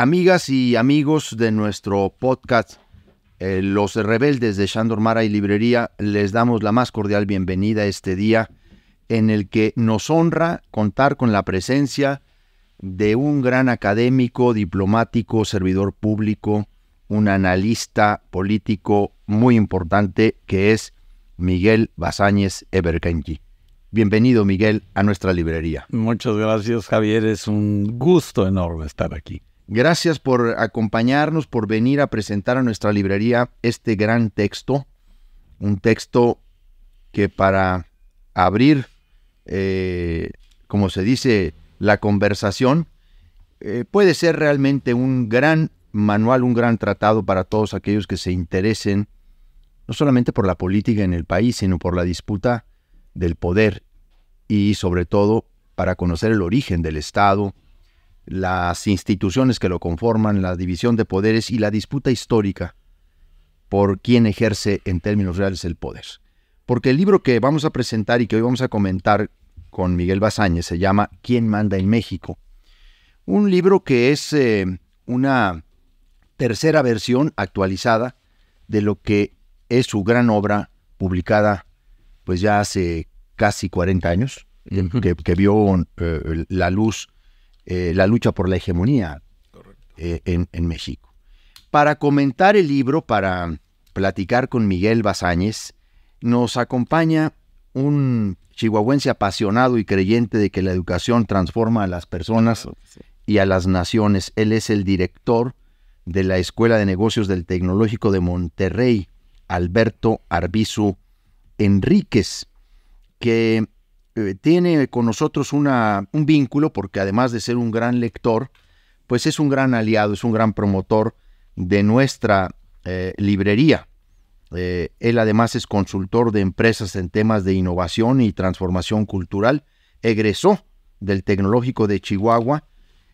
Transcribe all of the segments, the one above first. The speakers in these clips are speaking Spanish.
Amigas y amigos de nuestro podcast eh, Los Rebeldes de Shandor Mara y Librería, les damos la más cordial bienvenida a este día en el que nos honra contar con la presencia de un gran académico, diplomático, servidor público, un analista político muy importante que es Miguel Basáñez Eberkengi. Bienvenido, Miguel, a nuestra librería. Muchas gracias, Javier. Es un gusto enorme estar aquí. Gracias por acompañarnos, por venir a presentar a nuestra librería este gran texto, un texto que para abrir, eh, como se dice, la conversación, eh, puede ser realmente un gran manual, un gran tratado para todos aquellos que se interesen, no solamente por la política en el país, sino por la disputa del poder y sobre todo para conocer el origen del Estado, las instituciones que lo conforman, la división de poderes y la disputa histórica por quién ejerce en términos reales el poder. Porque el libro que vamos a presentar y que hoy vamos a comentar con Miguel Basáñez se llama ¿Quién manda en México? Un libro que es eh, una tercera versión actualizada de lo que es su gran obra publicada pues ya hace casi 40 años, que, vio eh, la luz eh, la lucha por la hegemonía eh, en, México. Para comentar el libro, para platicar con Miguel Basáñez, nos acompaña un chihuahuense apasionado y creyente de que la educación transforma a las personas y a las naciones. Él es el director de la Escuela de Negocios del Tecnológico de Monterrey, Alberto Arbizu Enríquez, que eh, tiene con nosotros una, un vínculo, porque además de ser un gran lector, pues es un gran aliado, es un gran promotor de nuestra eh, librería. Eh, él además es consultor de empresas en temas de innovación y transformación cultural, egresó del Tecnológico de Chihuahua,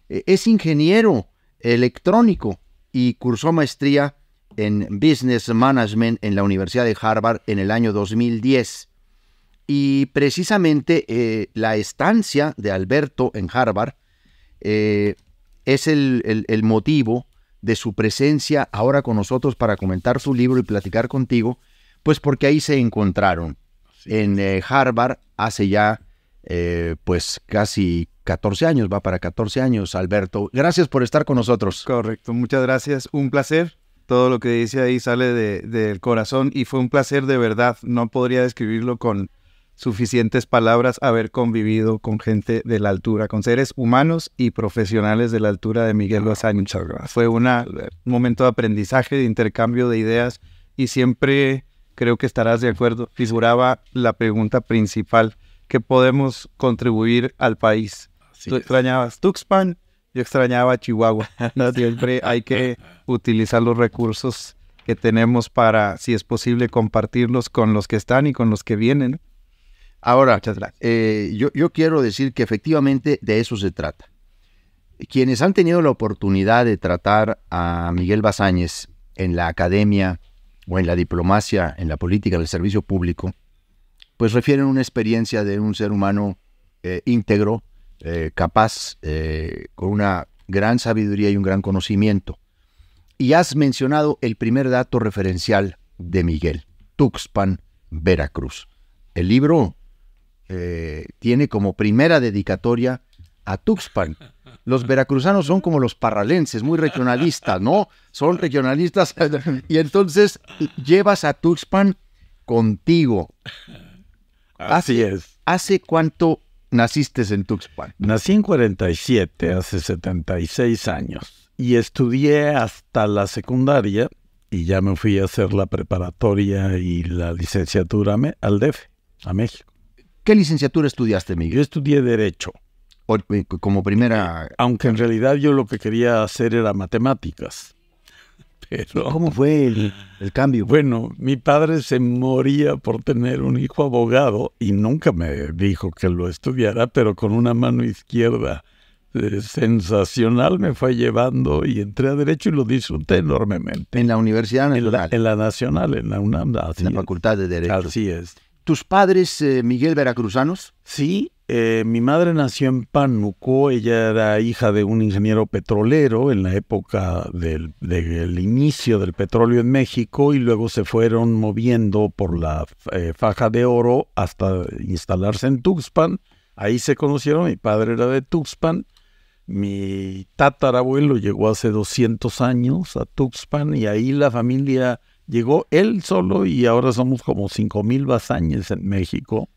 es ingeniero electrónico y cursó maestría en Business Management en la Universidad de Harvard en el año 2010. Y precisamente eh, la estancia de Alberto en Harvard eh, es el, motivo de su presencia ahora con nosotros para comentar su libro y platicar contigo, pues porque ahí se encontraron en eh, Harvard hace ya pues casi 14 años, va para 14 años Alberto. Gracias por estar con nosotros. Correcto, muchas gracias, un placer todo lo que dice ahí sale del corazón y fue un placer de verdad. No podría describirlo con, suficientes palabras haber convivido con gente de la altura, con seres humanos y profesionales de la altura de Miguel Lozán. Fue un momento de aprendizaje, de intercambio de ideas y siempre creo que estarás de acuerdo. Figuraba la pregunta principal, ¿qué podemos contribuir al país? Tú extrañabas Tuxpan, yo extrañaba Chihuahua. siempre hay que utilizar los recursos que tenemos para, si es posible, compartirlos con los que están y con los que vienen. Ahora, eh, yo, quiero decir que efectivamente de eso se trata. Quienes han tenido la oportunidad de tratar a Miguel Bazáñez en la academia o en la diplomacia, en la política, en el servicio público, pues refieren una experiencia de un ser humano eh, íntegro, eh, capaz, con una gran sabiduría y un gran conocimiento. Y has mencionado el primer dato referencial de Miguel, Tuxpan, Veracruz. El libro eh, tiene como primera dedicatoria a Tuxpan. Los veracruzanos son como los parralenses, muy regionalistas, ¿no? Son regionalistas. Y entonces llevas a Tuxpan contigo. Así es. ¿Hace cuánto naciste en Tuxpan? Nací en 47, hace 76 años. Y estudié hasta la secundaria y ya me fui a hacer la preparatoria y la licenciatura al DF, e a México. ¿Qué licenciatura estudiaste, Miguel? Yo estudié Derecho. Eh, como primera... Aunque en realidad yo lo que quería hacer era matemáticas. Pero... ¿Cómo fue el, cambio? Bueno, mi padre se moría por tener un hijo abogado y nunca me dijo que lo estudiara, pero con una mano izquierda eh, sensacional me fue llevando y entré a derecho y lo disfruté enormemente. En la Universidad Nacional. En la, Nacional, en la UNAM. En la Facultad de Derecho. Así es. ¿Tus padres, eh, Miguel, veracruzanos? Sí, eh, mi madre nació en Pánuco, ella era hija de un ingeniero petrolero en la época del, inicio del petróleo en México y luego se fueron moviendo por la eh, faja de oro hasta instalarse en Tuxpan. Ahí se conocieron, mi padre era de Tuxpan, mi tatarabuelo llegó hace 200 años a Tuxpan y ahí la familia llegó él solo y ahora somos como 5.000 bazañes en México.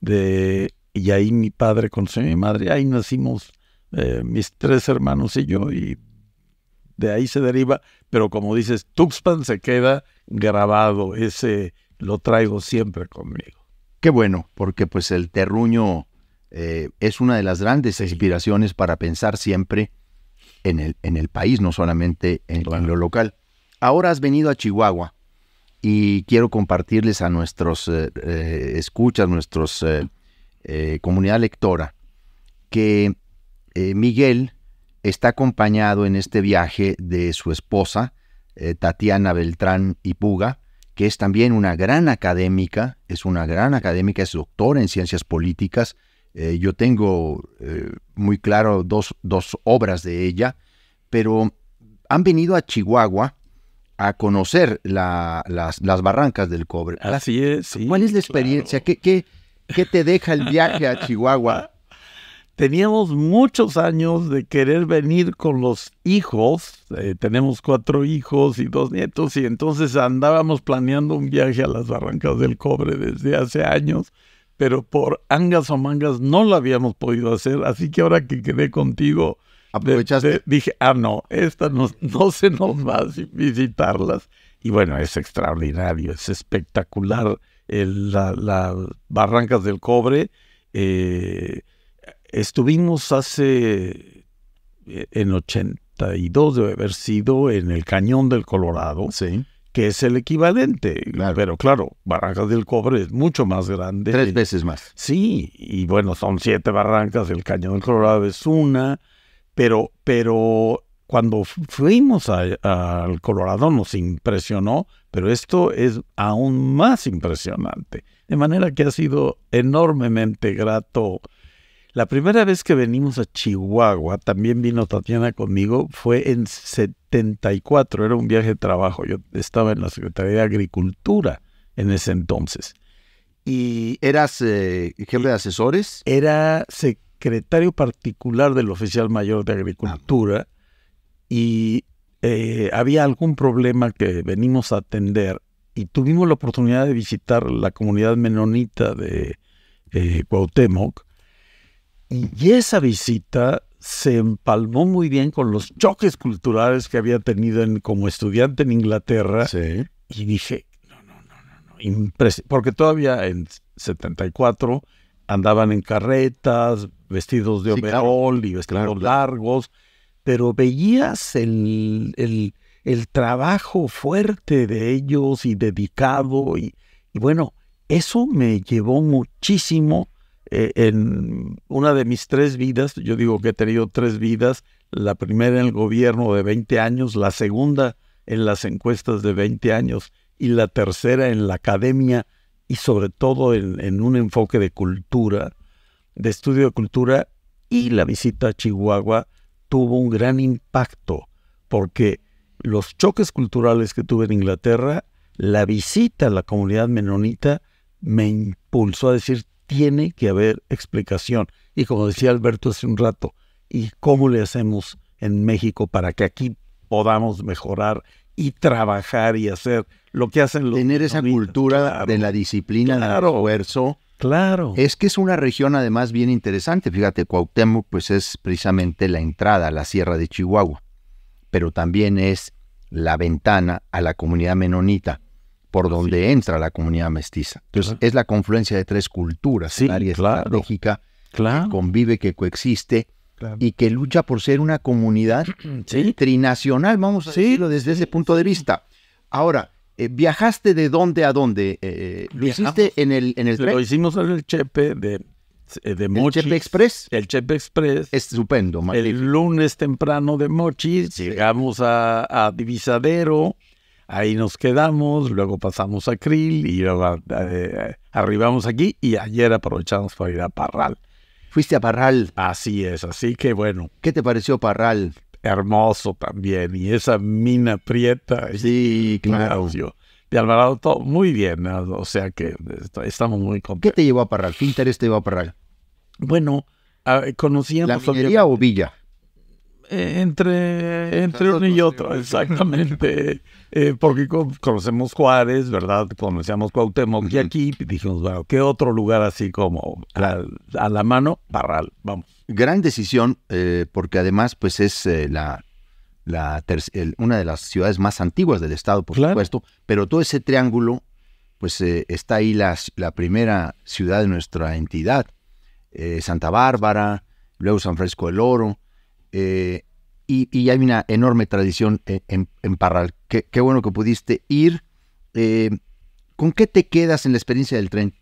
De, y ahí mi padre conoció a mi madre, ahí nacimos eh, mis tres hermanos y yo, y de ahí se deriva, pero como dices, Tuxpan se queda grabado, ese lo traigo siempre conmigo. Qué bueno, porque pues el terruño eh, es una de las grandes inspiraciones para pensar siempre en el, en el país, no solamente en, en lo local ahora has venido a Chihuahua y quiero compartirles a nuestros eh, eh, escuchas, nuestros eh, eh, comunidad lectora, que Miguel está acompañado en este viaje de su esposa, Tatiana Beltrán y Puga, que es también una gran académica, es una gran académica, es doctora en ciencias políticas. yo tengo muy claro dos obras de ella, pero han venido a Chihuahua a conocer las, barrancas del cobre. Así es. ¿Cuál es la experiencia? ¿Qué, te deja el viaje a Chihuahua? Teníamos muchos años de querer venir con los hijos. Eh, tenemos cuatro hijos y dos nietos y entonces andábamos planeando un viaje a las barrancas del cobre desde hace años pero por angas o mangas no lo habíamos podido hacer. Así que ahora que quedé contigo, Aprovechaste. dije, ah, no, estas no, se nos va a visitarlas. Y bueno, es extraordinario, es espectacular. Las Barrancas del Cobre. Eh, estuvimos hace, eh, en 82 debe haber sido, en el Cañón del Colorado, sí. que es el equivalente. Pero claro, Barrancas del Cobre es mucho más grande. Tres veces más. Sí, y bueno, son siete barrancas, el Cañón del Colorado es una pero, pero cuando fuimos al Colorado nos impresionó, pero esto es aún más impresionante. De manera que ha sido enormemente grato. La primera vez que venimos a Chihuahua, también vino Tatiana conmigo, fue en 74, era un viaje de trabajo, yo estaba en la Secretaría de Agricultura en ese entonces. ¿Y eras eh, jefe de asesores? Era secretario particular del oficial mayor de Agricultura y eh, había algún problema que venimos a atender y tuvimos la oportunidad de visitar la comunidad menonita de eh, Cuauhtémoc y esa visita se empalmó muy bien con los choques culturales que había tenido como estudiante en Inglaterra y dije, no, no, no, no, no, porque todavía en 74 andaban en carretas, vestidos de overall y vestidos largos, pero veías el, trabajo fuerte de ellos y dedicado. Y, bueno, eso me llevó muchísimo eh, en una de mis tres vidas. Yo digo que he tenido tres vidas. La primera en el gobierno de 20 años, la segunda en las encuestas de 20 años y la tercera en la academia y sobre todo en un enfoque de cultura de estudio de cultura y la visita a Chihuahua tuvo un gran impacto porque los choques culturales que tuve en Inglaterra, la visita a la comunidad menonita me impulsó a decir, tiene que haber explicación. Y como decía Alberto hace un rato, ¿y cómo le hacemos en México para que aquí podamos mejorar y trabajar y hacer lo que hacen los... Tener esa cultura de la disciplina, claro. del esfuerzo Claro. Es que es una región además bien interesante. Fíjate, Cuauhtémoc pues es precisamente la entrada a la Sierra de Chihuahua, pero también es la ventana a la comunidad menonita por donde entra la comunidad mestiza. Entonces, es la confluencia de tres culturas, sí, área que convive, que coexiste y que lucha por ser una comunidad trinacional, vamos a decirlo desde ese punto de vista. Ahora, eh, ¿Viajaste de dónde a dónde? Eh, eh, ¿Lo hiciste en el, en tren? Lo hicimos en el Chepe de, de Mochis. ¿El Chepe Express? El Chepe Express. Estupendo, El lunes temprano de Mochis llegamos a, a, Divisadero, ahí nos quedamos, luego pasamos a Krill y arribamos aquí y ayer aprovechamos para ir a Parral. Fuiste a Parral. Así es, así que bueno. ¿Qué te pareció Parral? hermoso también. Y esa mina prieta. Sí, claro. de Alvarado, todo muy bien. O sea que estamos muy contentos. ¿Qué te llevó a Parral? ¿Qué interés te llevó a Parral? Bueno, conocíamos... ¿La minería o Villa? Eh, entre, entre uno y otro, exactamente. Eh, porque conocemos Juárez, ¿verdad? Conocíamos Cuauhtémoc y aquí dijimos, bueno, ¿qué otro lugar así como a la, mano? Parral, vamos. Gran decisión, eh, porque además pues es eh, la, la una de las ciudades más antiguas del estado, por supuesto, pero todo ese triángulo, pues está ahí la, la primera ciudad de nuestra entidad, Santa Bárbara, luego San Francisco del Oro, eh, y, hay una enorme tradición e, en, Parral. Qué, bueno que pudiste ir. Eh, ¿Con qué te quedas en la experiencia del tren,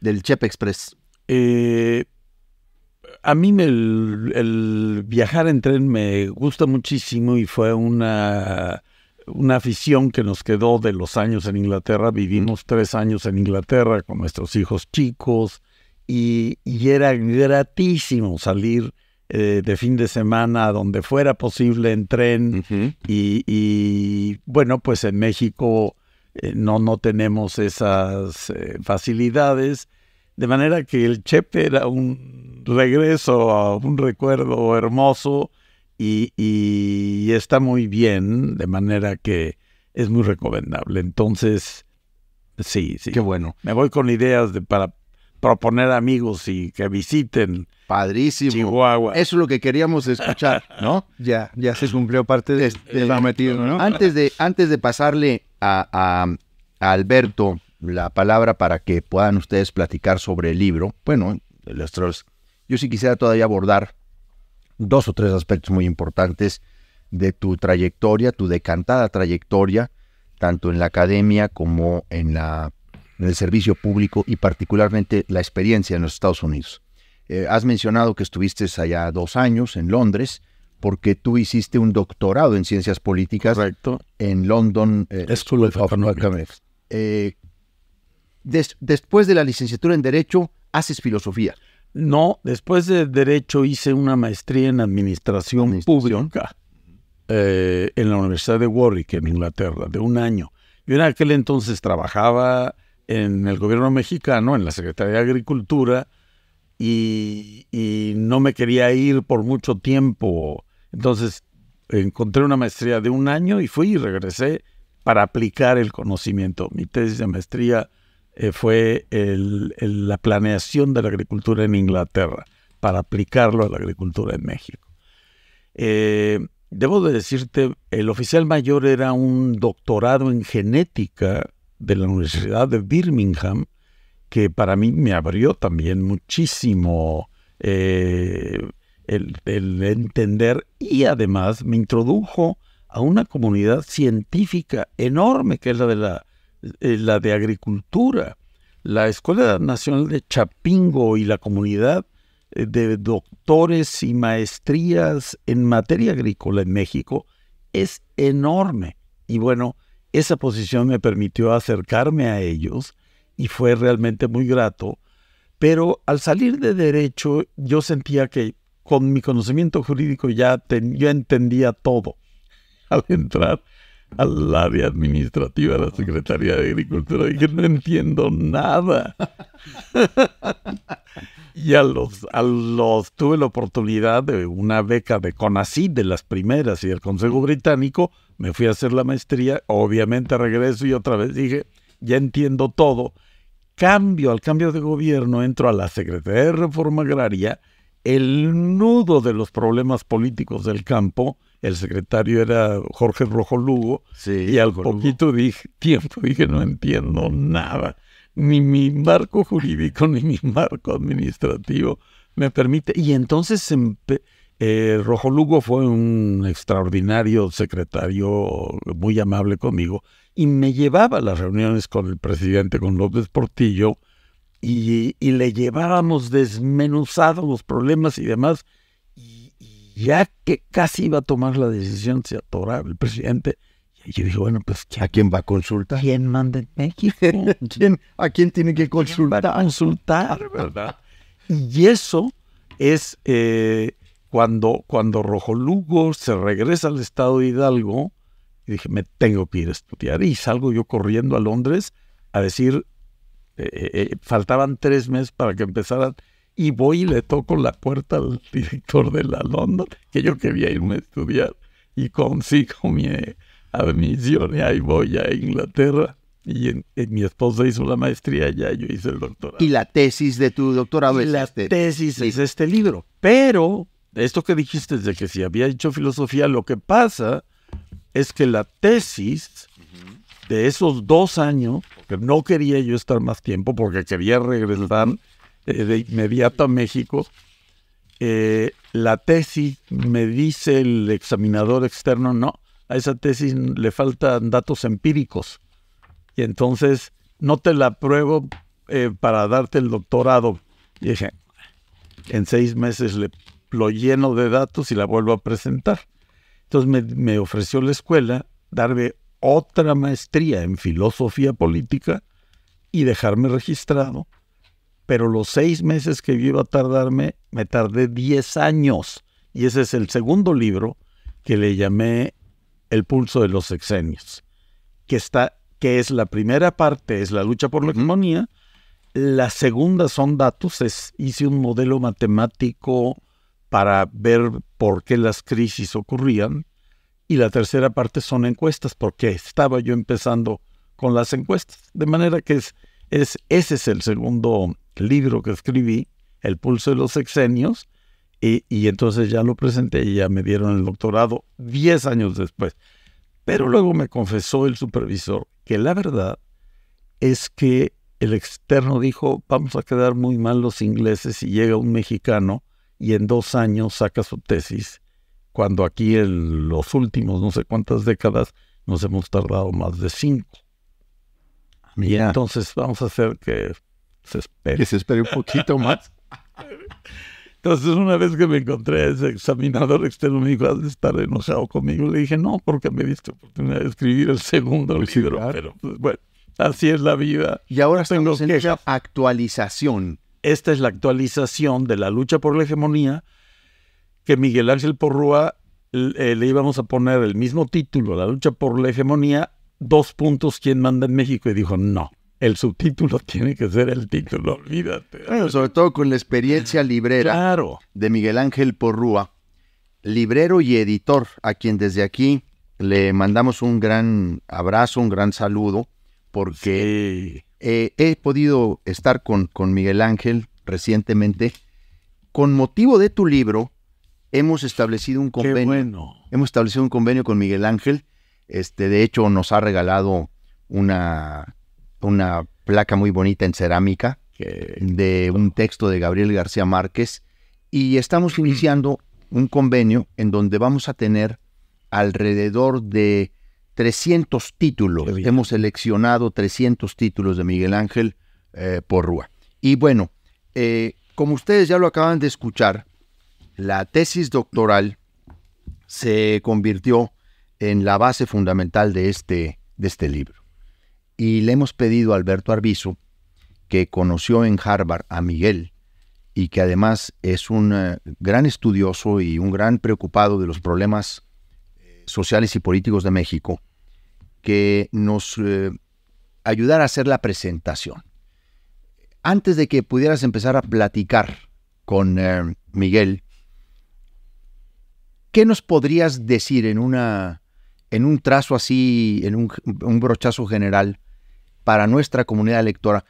del Chepe Express? Eh, a mí el, viajar en tren me gusta muchísimo y fue una, una afición que nos quedó de los años en Inglaterra. Vivimos tres años en Inglaterra con nuestros hijos chicos y, y era gratísimo salir eh, de fin de semana donde fuera posible en tren. y, bueno, pues en México eh, no, no tenemos esas eh, facilidades. De manera que el Chepe era un regreso a un recuerdo hermoso y, está muy bien, de manera que es muy recomendable. Entonces, sí, sí. Qué bueno. Me voy con ideas de, para proponer amigos y que visiten Padrísimo. Chihuahua. Eso es lo que queríamos escuchar, ¿no? ya, ya se cumplió parte de, este, lo metido, ¿no? Antes de, antes de pasarle a, Alberto la palabra para que puedan ustedes platicar sobre el libro, bueno, los yo sí quisiera todavía abordar dos o tres aspectos muy importantes de tu trayectoria, tu decantada trayectoria, tanto en la academia como en la en el servicio público y particularmente la experiencia en los Estados Unidos. Eh, has mencionado que estuviste allá dos años en Londres porque tú hiciste un doctorado en ciencias políticas en London eh, School eh, después de la licenciatura en Derecho, haces filosofía. No, después de Derecho hice una maestría en Administración, administración. Pública en la Universidad de Warwick, en Inglaterra, de un año. Yo en aquel entonces trabajaba, en el gobierno mexicano, en la Secretaría de Agricultura, y, no me quería ir por mucho tiempo. Entonces encontré una maestría de un año y fui y regresé para aplicar el conocimiento. Mi tesis de maestría eh, fue la planeación de la agricultura en Inglaterra, para aplicarlo a la agricultura en México. Eh, debo de decirte, el oficial mayor era un doctorado en genética de la Universidad de Birmingham, que para mí me abrió también muchísimo eh, el, entender y además me introdujo a una comunidad científica enorme que es la de la, eh, la de agricultura. La Escuela Nacional de Chapingo y la comunidad eh, de doctores y maestrías en materia agrícola en México es enorme. Y bueno, esa posición me permitió acercarme a ellos y fue realmente muy grato, pero al salir de derecho yo sentía que con mi conocimiento jurídico ya yo entendía todo al entrar al área administrativa de la Secretaría de Agricultura. Dije, no entiendo nada. y a los, a los tuve la oportunidad de una beca de CONACYT, de las primeras, y del Consejo Británico. Me fui a hacer la maestría. Obviamente regreso y otra vez dije, ya entiendo todo. Cambio, al cambio de gobierno, entro a la Secretaría de Reforma Agraria. El nudo de los problemas políticos del campo el secretario era Jorge Rojo Lugo, y al poquito dije, tiempo dije, no entiendo nada, ni mi marco jurídico, ni mi marco administrativo me permite. Y entonces eh, Rojo Lugo fue un extraordinario secretario, muy amable conmigo, y me llevaba a las reuniones con el presidente, con López Portillo, y, y le llevábamos desmenuzados los problemas y demás ya que casi iba a tomar la decisión, se atoraba el presidente. Y yo dije, bueno, pues... ¿A quién va a consultar? ¿Quién manda en México? ¿A quién tiene que consultar? a consultar, ¿verdad? Y eso es eh, cuando, cuando Rojo Lugo se regresa al estado Hidalgo, y dije, me tengo que ir a estudiar. Y salgo yo corriendo a Londres a decir, eh, eh, faltaban tres meses para que empezaran y voy y le toco la puerta al director de la London, que yo quería irme a estudiar, y consigo mi admisión y ahí voy a Inglaterra. Y en, mi esposa hizo la maestría ya yo hice el doctorado. Y la tesis de tu doctorado y la este tesis es este libro. Pero esto que dijiste de que si había hecho filosofía, lo que pasa es que la tesis de esos dos años, que no quería yo estar más tiempo porque quería regresar eh, de inmediato a México. Eh, la tesis, me dice el examinador externo, no, a esa tesis le faltan datos empíricos. Y entonces no te la apruebo eh, para darte el doctorado. dije, en seis meses le lo lleno de datos y la vuelvo a presentar. Entonces me ofreció la escuela darme otra maestría en filosofía política y dejarme registrado pero los seis meses que yo iba a tardarme, me tardé diez años. Y ese es el segundo libro que le llamé El pulso de los sexenios, que, está, que es la primera parte, es la lucha por la hegemonía. La segunda son datos, es, hice un modelo matemático para ver por qué las crisis ocurrían. Y la tercera parte son encuestas, porque estaba yo empezando con las encuestas. De manera que es, es, ese es el segundo libro que escribí, El pulso de los sexenios, y, entonces ya lo presenté y ya me dieron el doctorado 10 años después. Pero luego me confesó el supervisor que la verdad es que el externo dijo, vamos a quedar muy mal los ingleses si llega un mexicano y en dos años saca su tesis, cuando aquí en los últimos no sé cuántas décadas nos hemos tardado más de cinco. Ah, entonces vamos a hacer que que se espere un poquito más. Entonces, una vez que me encontré a ese examinador externo, me dijo, de estar enojado conmigo. Le dije, no, porque me diste oportunidad de escribir el segundo pues libro. Pero, pues, bueno, así es la vida. Y ahora tengo en esa actualización. Esta es la actualización de la lucha por la hegemonía que Miguel Ángel Porrúa eh, le íbamos a poner el mismo título, la lucha por la hegemonía, dos puntos, ¿quién manda en México? Y dijo, no, el subtítulo tiene que ser el título, olvídate. sobre todo con la experiencia librera de Miguel Ángel Porrúa, librero y editor, a quien desde aquí le mandamos un gran abrazo, un gran saludo, porque eh, he podido estar con, con Miguel Ángel recientemente. Con motivo de tu libro, hemos establecido un convenio. Hemos establecido un convenio con Miguel Ángel. Este, de hecho, nos ha regalado una una placa muy bonita en cerámica de un texto de Gabriel García Márquez y estamos iniciando un convenio en donde vamos a tener alrededor de 300 títulos. Hemos seleccionado 300 títulos de Miguel Ángel eh, por Rúa. Y bueno, eh, como ustedes ya lo acaban de escuchar, la tesis doctoral se convirtió en la base fundamental de este, de este libro. Y le hemos pedido a Alberto Arbizo, que conoció en Harvard a Miguel y que además es un eh, gran estudioso y un gran preocupado de los problemas eh, sociales y políticos de México, que nos eh, ayudara a hacer la presentación. Antes de que pudieras empezar a platicar con Miguel, ¿qué nos podrías decir en una en un trazo así, en un, brochazo general para nuestra comunidad lectora,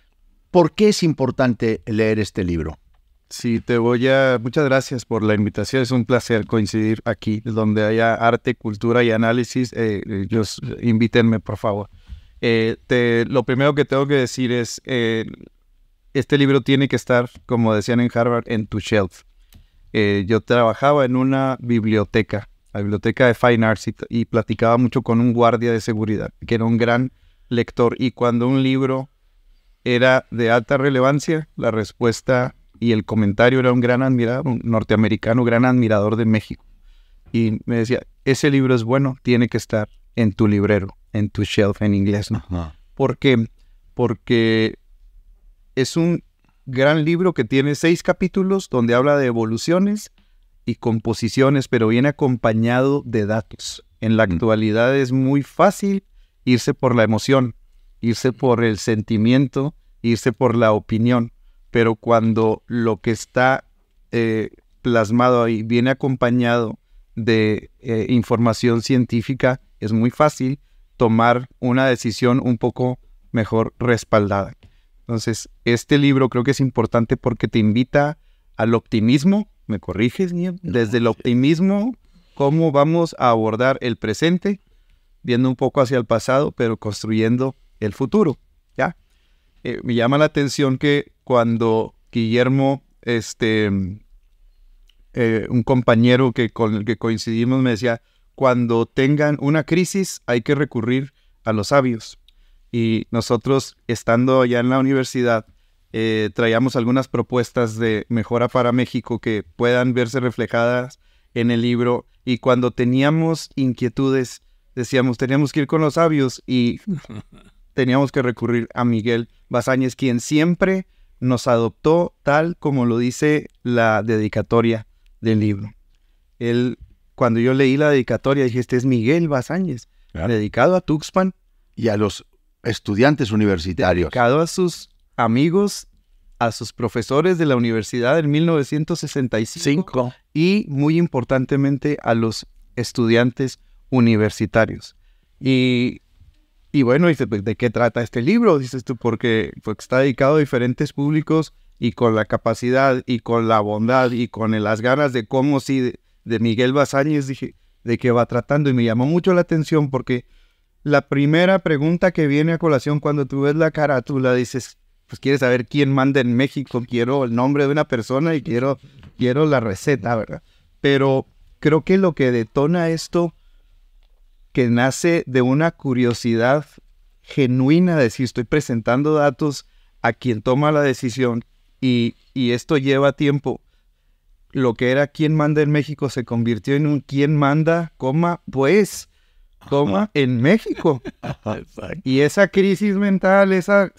¿por qué es importante leer este libro? Sí, te voy a... Muchas gracias por la invitación. Es un placer coincidir aquí, donde haya arte, cultura y análisis. Eh, eh invítenme, por favor. Eh, lo primero que tengo que decir es, eh, este libro tiene que estar, como decían en Harvard, en tu shelf. yo trabajaba en una biblioteca la biblioteca de Fine Arts y, platicaba mucho con un guardia de seguridad, que era un gran lector. Y cuando un libro era de alta relevancia, la respuesta y el comentario era un gran admirador, un norteamericano, gran admirador de México. Y me decía, ese libro es bueno, tiene que estar en tu librero, en tu shelf en inglés, ¿no? no. Porque es un gran libro que tiene seis capítulos donde habla de evoluciones, y composiciones, pero viene acompañado de datos. En la actualidad es muy fácil irse por la emoción, irse por el sentimiento, irse por la opinión, pero cuando lo que está eh, plasmado ahí viene acompañado de eh, información científica, es muy fácil tomar una decisión un poco mejor respaldada. Entonces, este libro creo que es importante porque te invita al optimismo, ¿Me corriges, Desde el optimismo, ¿cómo vamos a abordar el presente? Viendo un poco hacia el pasado, pero construyendo el futuro, ¿ya? Eh, me llama la atención que cuando Guillermo, este, eh, un compañero que con el que coincidimos me decía, cuando tengan una crisis hay que recurrir a los sabios. Y nosotros, estando allá en la universidad, eh, traíamos algunas propuestas de mejora para México que puedan verse reflejadas en el libro. Y cuando teníamos inquietudes, decíamos, teníamos que ir con los sabios y teníamos que recurrir a Miguel Basáñez quien siempre nos adoptó tal como lo dice la dedicatoria del libro. Él, cuando yo leí la dedicatoria, dije, este es Miguel Basáñez dedicado a Tuxpan. Y a los estudiantes universitarios. Dedicado a sus amigos a sus profesores de la universidad en 1965 y muy importantemente a los estudiantes universitarios. Y, y bueno, dices, pues, ¿de qué trata este libro? Dices tú, porque fue pues, está dedicado a diferentes públicos y con la capacidad y con la bondad y con las ganas de cómo sí, de, Miguel Basáñez, dije, ¿de qué va tratando? Y me llamó mucho la atención porque la primera pregunta que viene a colación cuando tú ves la carátula, dices, pues quiere saber quién manda en México, quiero el nombre de una persona y quiero, quiero la receta, ¿verdad? Pero creo que lo que detona esto, que nace de una curiosidad genuina de si estoy presentando datos a quien toma la decisión y, y esto lleva tiempo. Lo que era quién manda en México se convirtió en un quién manda, pues toma en México. y esa crisis mental, esa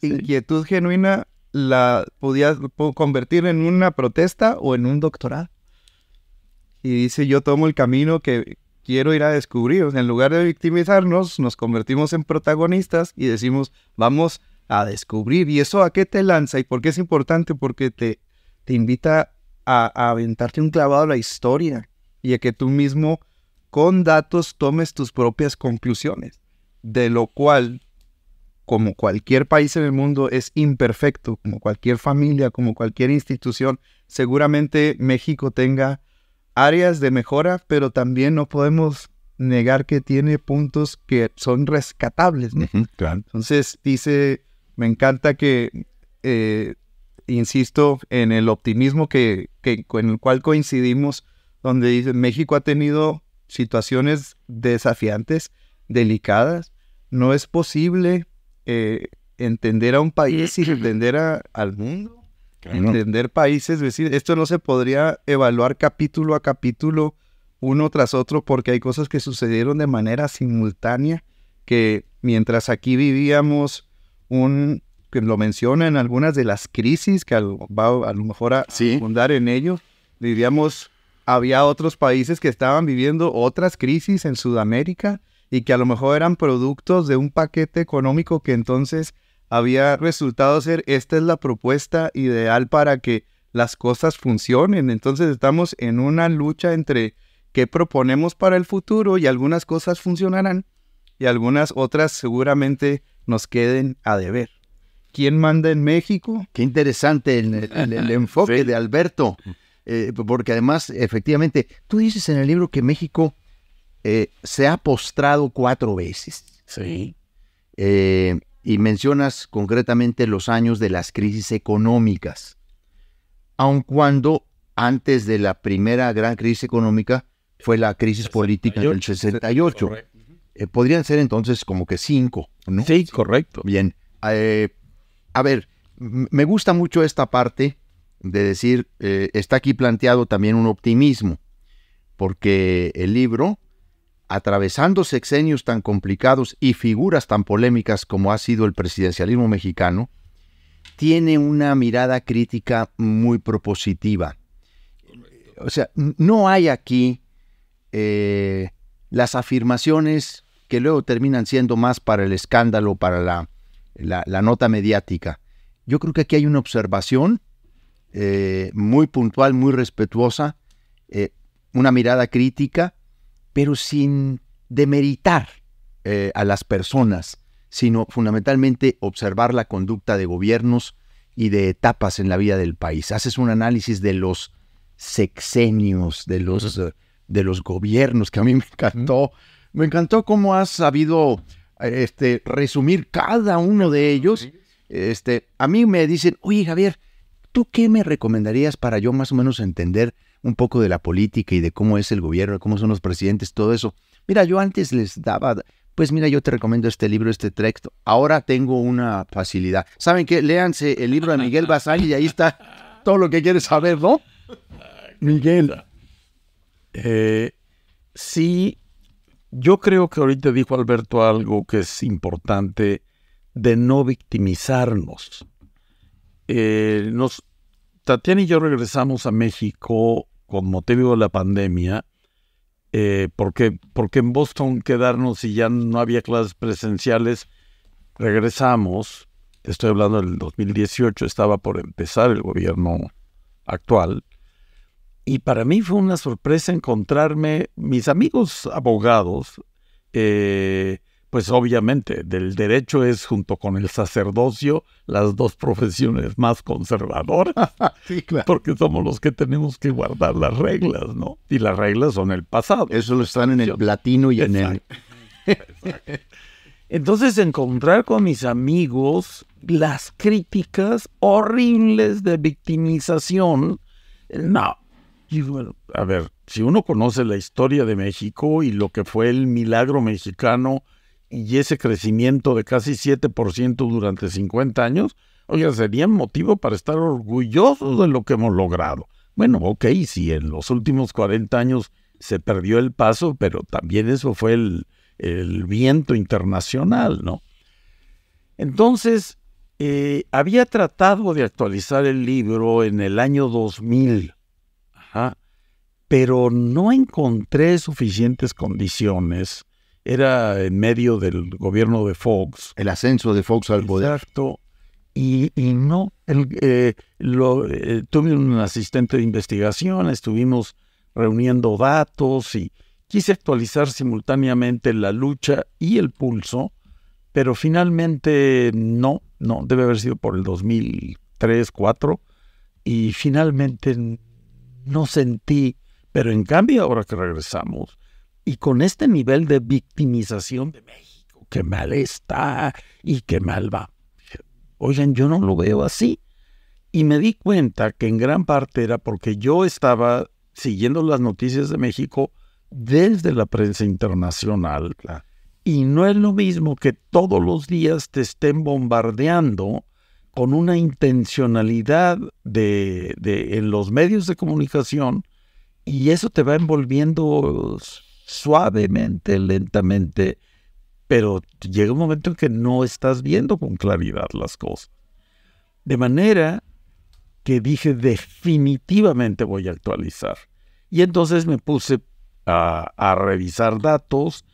inquietud genuina, la podías convertir en una protesta o en un doctorado. Y dice, yo tomo el camino que quiero ir a descubrir. en lugar de victimizarnos, nos convertimos en protagonistas y decimos, vamos a descubrir. ¿Y eso a qué te lanza? ¿Y por qué es importante? Porque te, te invita a, a aventarte un clavado a la historia y a que tú mismo con datos tomes tus propias conclusiones, de lo cual, como cualquier país en el mundo es imperfecto, como cualquier familia, como cualquier institución, seguramente México tenga áreas de mejora, pero también no podemos negar que tiene puntos que son rescatables. Entonces, dice, me encanta que, eh, insisto, en el optimismo que, con el cual coincidimos, donde dice, México ha tenido situaciones desafiantes, delicadas. No es posible eh, entender a un país y entender al mundo, entender países, decir, esto no se podría evaluar capítulo a capítulo, uno tras otro, porque hay cosas que sucedieron de manera simultánea, que mientras aquí vivíamos un, que lo mencionan algunas de las crisis que va a, lo mejor a fundar en ello, diríamos había otros países que estaban viviendo otras crisis en Sudamérica y que a lo mejor eran productos de un paquete económico que entonces había resultado ser esta es la propuesta ideal para que las cosas funcionen. Entonces estamos en una lucha entre qué proponemos para el futuro y algunas cosas funcionarán y algunas otras seguramente nos queden a deber. ¿Quién manda en México? Qué interesante el, enfoque de Alberto. Eh, porque además, efectivamente, tú dices en el libro que México eh, se ha postrado cuatro veces. Sí. Eh, y mencionas concretamente los años de las crisis económicas. Aun cuando antes de la primera gran crisis económica fue la crisis política del 68. podrían ser entonces como que cinco, ¿no? Sí, correcto. Bien. a ver, me gusta mucho esta parte de decir, eh, está aquí planteado también un optimismo, porque el libro, atravesando sexenios tan complicados y figuras tan polémicas como ha sido el presidencialismo mexicano, tiene una mirada crítica muy propositiva. O sea, no hay aquí eh, las afirmaciones que luego terminan siendo más para el escándalo, para la, la nota mediática. Yo creo que aquí hay una observación eh, muy puntual, muy respetuosa, eh, una mirada crítica, pero sin demeritar eh, a las personas, sino fundamentalmente observar la conducta de gobiernos y de etapas en la vida del país. Haces un análisis de los sexenios, de los, de los gobiernos, que a mí me encantó. Me encantó cómo has sabido este, resumir cada uno de ellos. Este, a mí me dicen, oye Javier, ¿Tú qué me recomendarías para yo más o menos entender un poco de la política y de cómo es el gobierno, cómo son los presidentes, todo eso? Mira, yo antes les daba, pues mira, yo te recomiendo este libro, este texto. Ahora tengo una facilidad. ¿Saben qué? Léanse el libro de Miguel Bazán y ahí está todo lo que quieres saber, ¿no? Miguel. Eh, sí, yo creo que ahorita dijo Alberto algo que es importante de no victimizarnos. Eh, nos, Tatiana y yo regresamos a México con motivo de la pandemia, eh, porque, porque en Boston quedarnos y ya no había clases presenciales, regresamos, estoy hablando del 2018, estaba por empezar el gobierno actual, y para mí fue una sorpresa encontrarme mis amigos abogados, eh, pues obviamente, del derecho es junto con el sacerdocio las dos profesiones más conservadoras, sí, claro. porque somos los que tenemos que guardar las reglas, ¿no? Y las reglas son el pasado. Eso lo están en el platino y en el... Entonces, encontrar con mis amigos las críticas horribles de victimización, no. a ver, si uno conoce la historia de México y lo que fue el milagro mexicano y ese crecimiento de casi 7% durante 50 años, oiga, sería motivo para estar orgullosos de lo que hemos logrado. Bueno, ok, si en los últimos 40 años se perdió el paso, pero también eso fue el, viento internacional, ¿no? Entonces, eh, había tratado de actualizar el libro en el año 2000, pero no encontré suficientes condiciones era en medio del gobierno de Fox. El ascenso de Fox al poder. Exacto. Y, y no, el, eh, lo, eh, tuve un asistente de investigación, estuvimos reuniendo datos y quise actualizar simultáneamente la lucha y el pulso, pero finalmente no, no, debe haber sido por el 2003, 2004, y finalmente no sentí, pero en cambio ahora que regresamos, y con este nivel de victimización de México, que mal está y que mal va. Oigan, yo no lo veo así. Y me di cuenta que en gran parte era porque yo estaba siguiendo las noticias de México desde la prensa internacional. Y no es lo mismo que todos los días te estén bombardeando con una intencionalidad de, en los medios de comunicación y eso te va envolviendo suavemente, lentamente, pero llega un momento en que no estás viendo con claridad las cosas. De manera que dije definitivamente voy a actualizar. Y entonces me puse a, revisar datos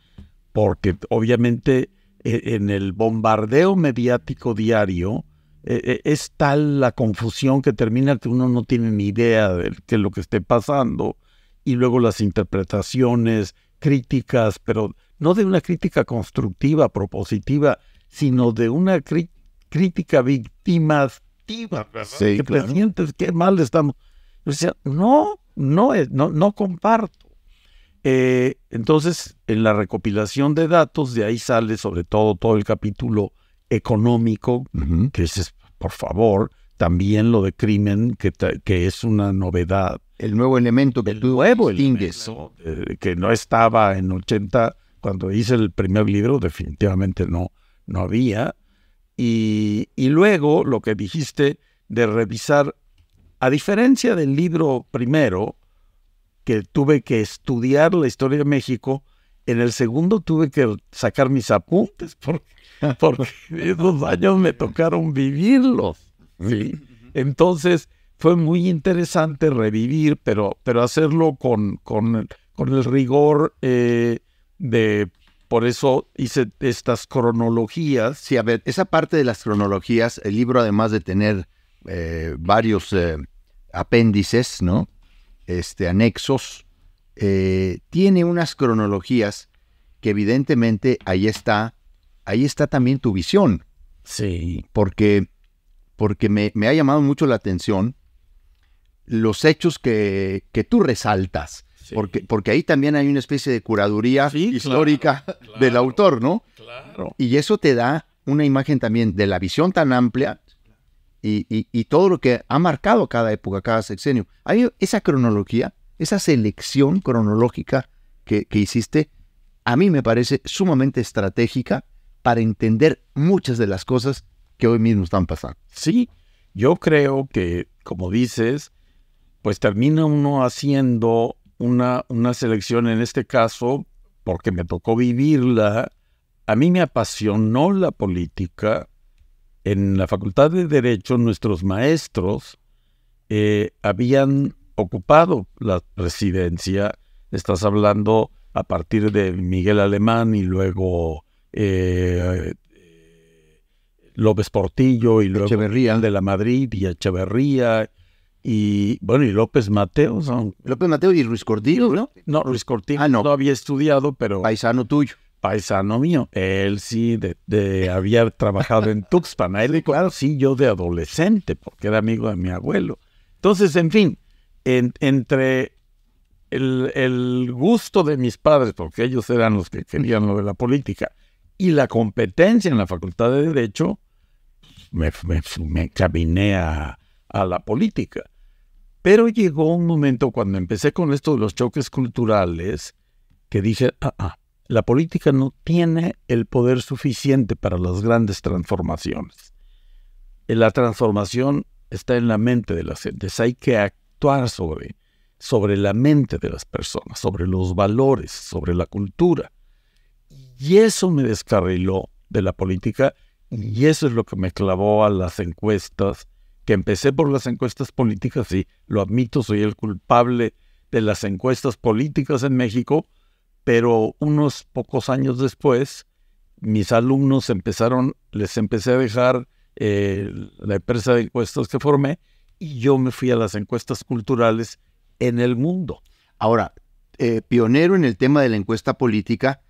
porque obviamente e, en el bombardeo mediático diario, e, e, es tal la confusión que termina que uno no tiene ni idea de, qué es lo que esté pasando y luego las interpretaciones críticas, pero no de una crítica constructiva, propositiva, sino de una crítica victimativa, ¿verdad? que qué mal estamos. O no, no, no, no comparto. Eh, entonces, en la recopilación de datos, de ahí sale sobre todo todo el capítulo económico, que es, por favor, también lo de crimen, que, es una novedad. El nuevo elemento que el tú nuevo eh, que no estaba en 80, cuando hice el primer libro, definitivamente no, no había. Y, luego lo que dijiste de revisar, a diferencia del libro primero, que tuve que estudiar la historia de México, en el segundo tuve que sacar mis apuntes porque, porque esos años me tocaron vivirlos. ¿sí? Entonces, fue muy interesante revivir, pero, pero hacerlo con, con, con el rigor eh, de... Por eso hice estas cronologías. Sí, a ver, esa parte de las cronologías, el libro además de tener eh, varios eh, apéndices, ¿no? Este, anexos, tiene unas cronologías que evidentemente ahí está, ahí está también tu visión. Sí. Porque porque me, ha llamado mucho la atención los hechos que, tú resaltas, porque, ahí también hay una especie de curaduría histórica del autor, ¿no? Y eso te da una imagen también de la visión tan amplia y, todo lo que ha marcado cada época, cada sexenio. Hay esa cronología, esa selección cronológica que, que hiciste, a mí me parece sumamente estratégica para entender muchas de las cosas que hoy mismo están pasando. Sí, yo creo que, como dices, pues termina uno haciendo una, una selección, en este caso, porque me tocó vivirla. A mí me apasionó la política. En la Facultad de Derecho, nuestros maestros eh, habían ocupado la presidencia. Estás hablando a partir de Miguel Alemán y luego eh, López Portillo y luego de la Madrid y Echeverría y bueno, y López Mateo son... López Mateo y Ruiz Cortillo, ¿no? No, Luis Cortillo ah, no. no. había estudiado, pero... Paisano tuyo. Paisano mío. Él sí, de, había trabajado en Tuxpan. Él, claro, sí, yo de adolescente, porque era amigo de mi abuelo. Entonces, en fin, entre el, el, gusto de mis padres, porque ellos eran los que querían lo de la política, y la competencia en la Facultad de Derecho, me, me, caminé a, la política. Pero llegó un momento cuando empecé con esto de los choques culturales que dije, ah, ah, la política no tiene el poder suficiente para las grandes transformaciones. La transformación está en la mente de las gentes. Hay que actuar sobre, sobre la mente de las personas, sobre los valores, sobre la cultura. Y eso me descarriló de la política y eso es lo que me clavó a las encuestas, que empecé por las encuestas políticas, y lo admito, soy el culpable de las encuestas políticas en México, pero unos pocos años después, mis alumnos empezaron, les empecé a dejar eh, la empresa de encuestas que formé y yo me fui a las encuestas culturales en el mundo. Ahora, eh, pionero en el tema de la encuesta política,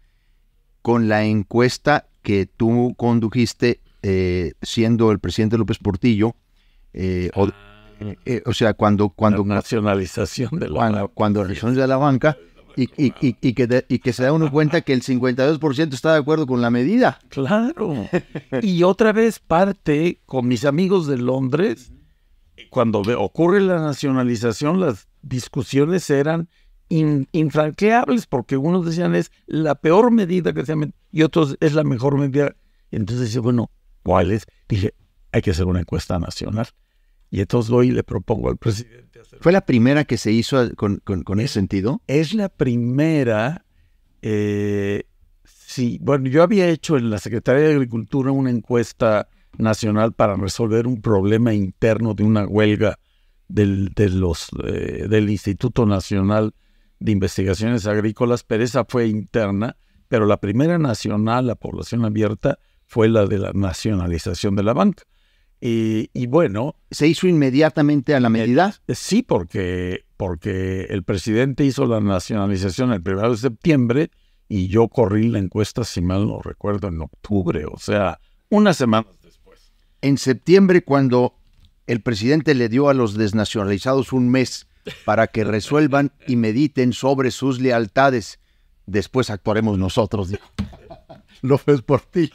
con la encuesta que tú condujiste eh, siendo el presidente López Portillo. Eh, ah. eh, o, sea, cuando... cuando la nacionalización de la cuando, la nacionalización de la banca y, y, que y que se da uno cuenta que el 52% está de acuerdo con la medida. Claro. Y otra vez parte con mis amigos de Londres, cuando ocurre la nacionalización, las discusiones eran infranqueables, porque unos decían es la peor medida que se y otros es la mejor medida. Entonces dice bueno, ¿cuál es? Dije, hay que hacer una encuesta nacional. Y entonces y le propongo al presidente. ¿Fue la primera que se hizo con, con, ese sentido? Es la primera. Eh, sí, bueno, yo había hecho en la Secretaría de Agricultura una encuesta nacional para resolver un problema interno de una huelga del, de los, eh, del Instituto Nacional de Investigaciones Agrícolas, pero esa fue interna, pero la primera nacional, la población abierta, fue la de la nacionalización de la banca. Y, bueno... ¿Se hizo inmediatamente a la eh, medida? sí, porque, porque el presidente hizo la nacionalización el 1 de septiembre y yo corrí la encuesta, si mal no recuerdo, en octubre, o sea, una semana después. En septiembre, cuando el presidente le dio a los desnacionalizados un mes para que resuelvan y mediten sobre sus lealtades. Después actuaremos nosotros. Lo ves por ti.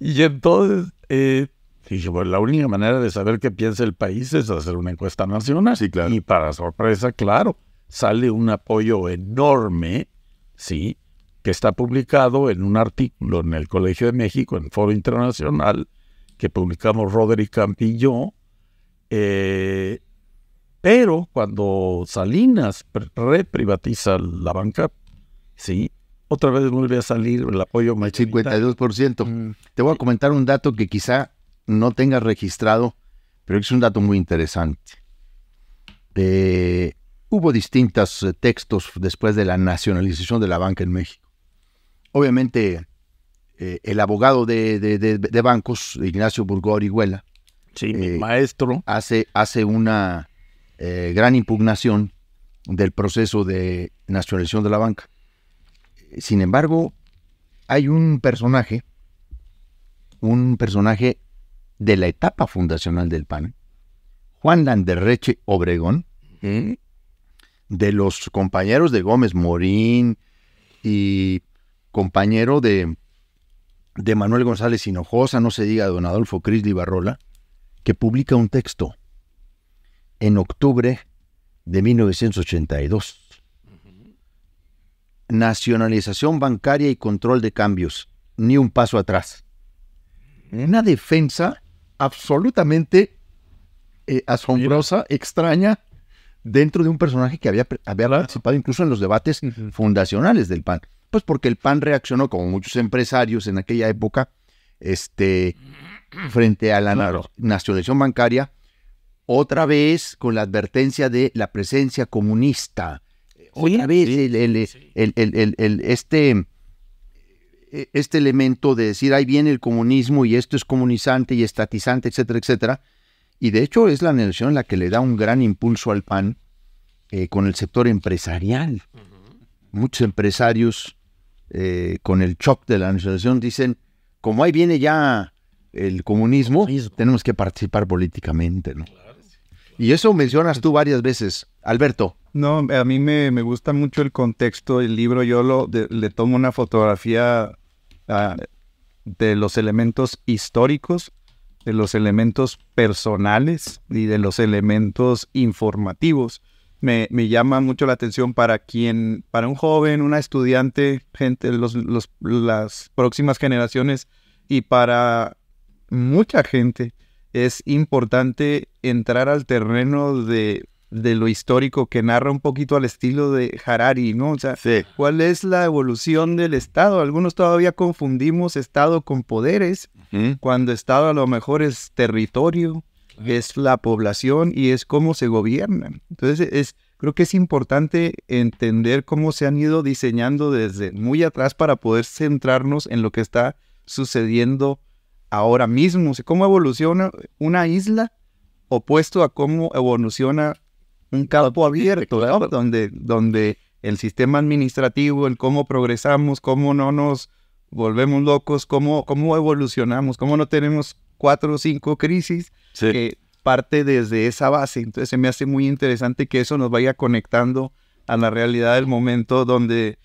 Y entonces, eh, dije, bueno, la única manera de saber qué piensa el país es hacer una encuesta nacional. Sí, claro. Y para sorpresa, claro, sale un apoyo enorme, ¿sí? Que está publicado en un artículo en el Colegio de México, en Foro Internacional, que publicamos Roderick Campillo, eh, pero cuando Salinas reprivatiza la banca, sí, otra vez vuelve a salir el apoyo más 52%. Mm. Te voy a comentar un dato que quizá no tengas registrado, pero es un dato muy interesante. hubo distintos eh, textos después de la nacionalización de la banca en México. Obviamente, eh, el abogado de, bancos, Ignacio Burgó Orihuela, sí, eh, maestro, hace, hace una, eh, gran impugnación del proceso de nacionalización de la banca. Sin embargo, hay un personaje, un personaje de la etapa fundacional del PAN, Juan Landerreche Obregón, de los compañeros de Gómez Morín y compañero de, de Manuel González Hinojosa, no se diga don Adolfo crisli Barrola que publica un texto en octubre de 1982. Nacionalización bancaria y control de cambios. Ni un paso atrás. Una defensa absolutamente eh, asombrosa, extraña, dentro de un personaje que había, participado incluso en los debates fundacionales del PAN. Pues porque el PAN reaccionó, como muchos empresarios en aquella época, este, frente a la nacionalización bancaria, otra vez con la advertencia de la presencia comunista. Otra vez este, este elemento de decir ahí viene el comunismo y esto es comunizante y estatizante, etcétera, etcétera. Y de hecho es la nación la que le da un gran impulso al PAN eh, con el sector empresarial. Muchos empresarios eh, con el shock de la negociación dicen, como ahí viene ya el comunismo, tenemos que participar políticamente. ¿no? Y eso mencionas tú varias veces, Alberto. No, a mí me, gusta mucho el contexto del libro. Yo lo, le tomo una fotografía ah, de los elementos históricos, de los elementos personales y de los elementos informativos. Me, llama mucho la atención para quien, para un joven, una estudiante, gente, los, los, las próximas generaciones y para mucha gente es importante entrar al terreno de, lo histórico que narra un poquito al estilo de Harari, ¿no? O sea, ¿cuál es la evolución del Estado? Algunos todavía confundimos Estado con poderes, cuando Estado a lo mejor es territorio, es la población y es cómo se gobierna. Entonces, es, creo que es importante entender cómo se han ido diseñando desde muy atrás para poder centrarnos en lo que está sucediendo ahora mismo. ¿Cómo evoluciona una isla opuesto a cómo evoluciona un campo abierto, donde, donde el sistema administrativo, el cómo progresamos, cómo no nos volvemos locos, cómo, cómo evolucionamos, cómo no tenemos cuatro o cinco crisis que parte desde esa base. Entonces se me hace muy interesante que eso nos vaya conectando a la realidad del momento donde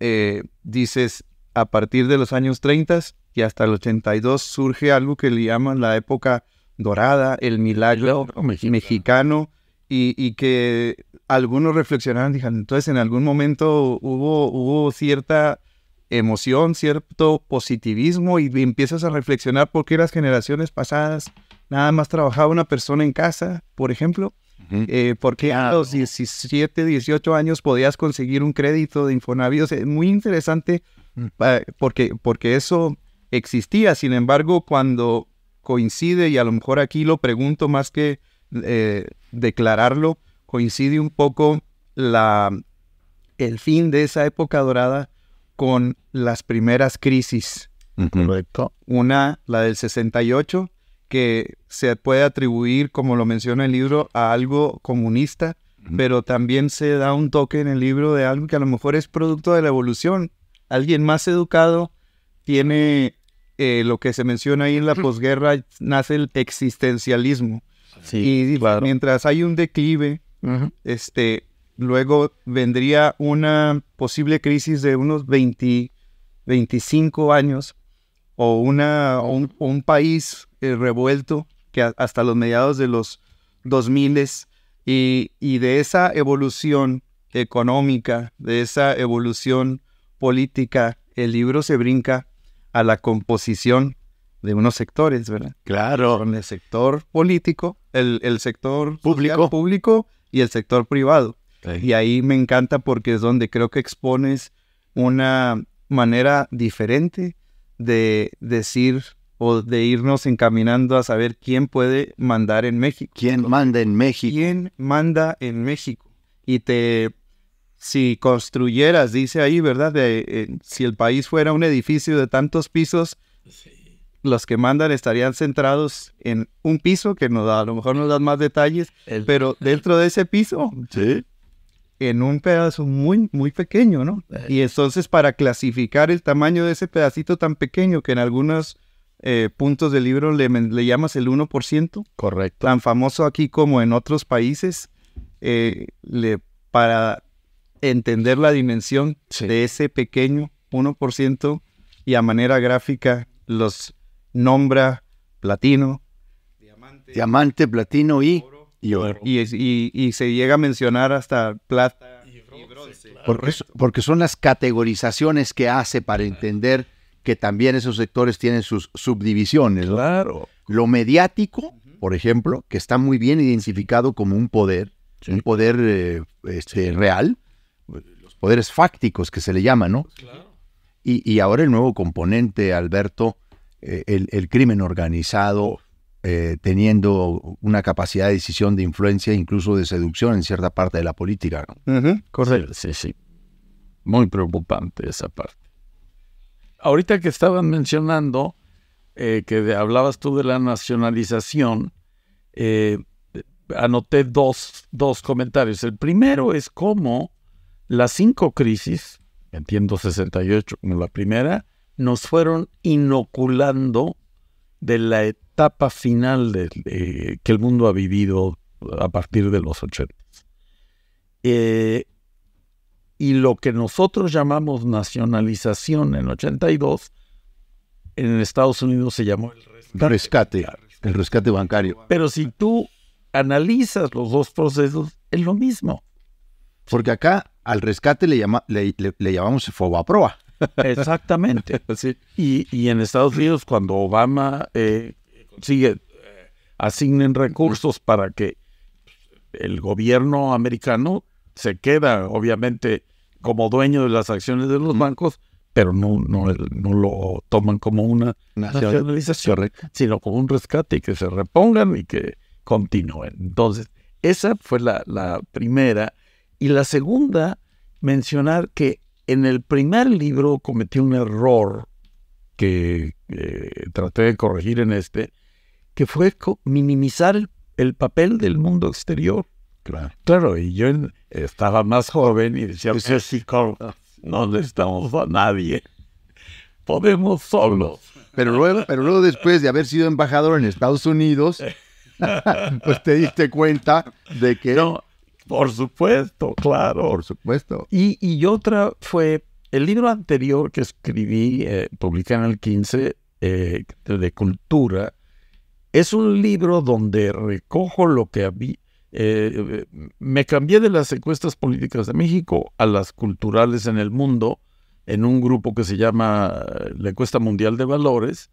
eh, dices, a partir de los años 30 y hasta el 82 surge algo que le llaman la época dorada, el milagro mexicano, y, que algunos reflexionaron, dijeron, entonces en algún momento hubo, hubo cierta emoción, cierto positivismo y empiezas a reflexionar por qué las generaciones pasadas nada más trabajaba una persona en casa, por ejemplo, eh, porque a los 17, 18 años podías conseguir un crédito de Infonavit, es muy interesante eh, porque, porque eso existía. Sin embargo, cuando coincide, y a lo mejor aquí lo pregunto más que eh, declararlo, coincide un poco la, el fin de esa época dorada con las primeras crisis. Correcto. Una, la del 68, que se puede atribuir, como lo menciona el libro, a algo comunista, pero también se da un toque en el libro de algo que a lo mejor es producto de la evolución. Alguien más educado tiene eh, lo que se menciona ahí en la posguerra nace el existencialismo. y mientras hay un declive, este, luego vendría una posible crisis de unos 20, 25 años o, una, un, país eh, revuelto que hasta los mediados de los 2000 y de esa evolución económica, de esa evolución política, el libro se brinca a la composición de unos sectores, ¿verdad? Claro. en el sector político, el, sector público. y el sector privado. Y ahí me encanta porque es donde creo que expones una manera diferente de decir o de irnos encaminando a saber quién puede mandar en México. ¿Quién manda en México? ¿Quién manda en México? Y te si construyeras, dice ahí, ¿verdad? Eh, si el país fuera un edificio de tantos pisos, los que mandan estarían centrados en un piso, que nos da, a lo mejor nos dan más detalles, pero dentro de ese piso, en un pedazo muy, muy pequeño, ¿no? Eh. Y entonces para clasificar el tamaño de ese pedacito tan pequeño, que en algunos eh, puntos del libro le, llamas el 1%, correcto. Tan famoso aquí como en otros países, para entender la dimensión de ese pequeño 1% y a manera gráfica los nombra platino, diamante, platino y Y, se llega a mencionar hasta plata y Porque, son las categorizaciones que hace para entender que también esos sectores tienen sus subdivisiones. Claro. Lo mediático, por ejemplo, que está muy bien identificado como un poder, un poder eh, este, real, poderes fácticos que se le llama, ¿no? Pues claro. Y, ahora el nuevo componente, Alberto, eh, el, crimen organizado, eh, teniendo una capacidad de decisión, de influencia, incluso de seducción en cierta parte de la política. Correcto. Sí, sí. Muy preocupante esa parte. Ahorita que estaban mencionando, eh, que hablabas tú de la nacionalización, anoté dos, dos comentarios. El primero es cómo las cinco crisis, entiendo 68 como la primera, nos fueron inoculando de la etapa final de, que el mundo ha vivido a partir de los 80. Eh, y lo que nosotros llamamos nacionalización en 82, en Estados Unidos se llamó rescate el rescate bancario. Pero si tú analizas los dos procesos, es lo mismo. Porque acá al rescate le, llamamos le, le, prueba. llamamos Exactamente. y, y, en Estados Unidos, cuando Obama eh, eh, asignen recursos para que el gobierno americano se queda, obviamente, como dueño de las acciones de los bancos, pero no, no, no lo toman como una nacionalización, sino como un rescate y que se repongan y que continúen. Entonces, esa fue la, la primera y la segunda, mencionar que en el primer libro cometí un error que eh, traté de corregir en este, que fue minimizar el, papel del mundo exterior. Claro. claro, y yo estaba más joven y decía, no necesitamos a nadie, podemos solos. Pero luego, pero luego después de haber sido embajador en Estados Unidos, pues te diste cuenta de que... No, por supuesto, claro. Por supuesto. Y, otra fue el libro anterior que escribí, eh, en el 15, eh, de cultura, es un libro donde recojo lo que había. Eh, me cambié de las encuestas políticas de México a las culturales en el mundo, en un grupo que se llama eh, la Encuesta Mundial de Valores.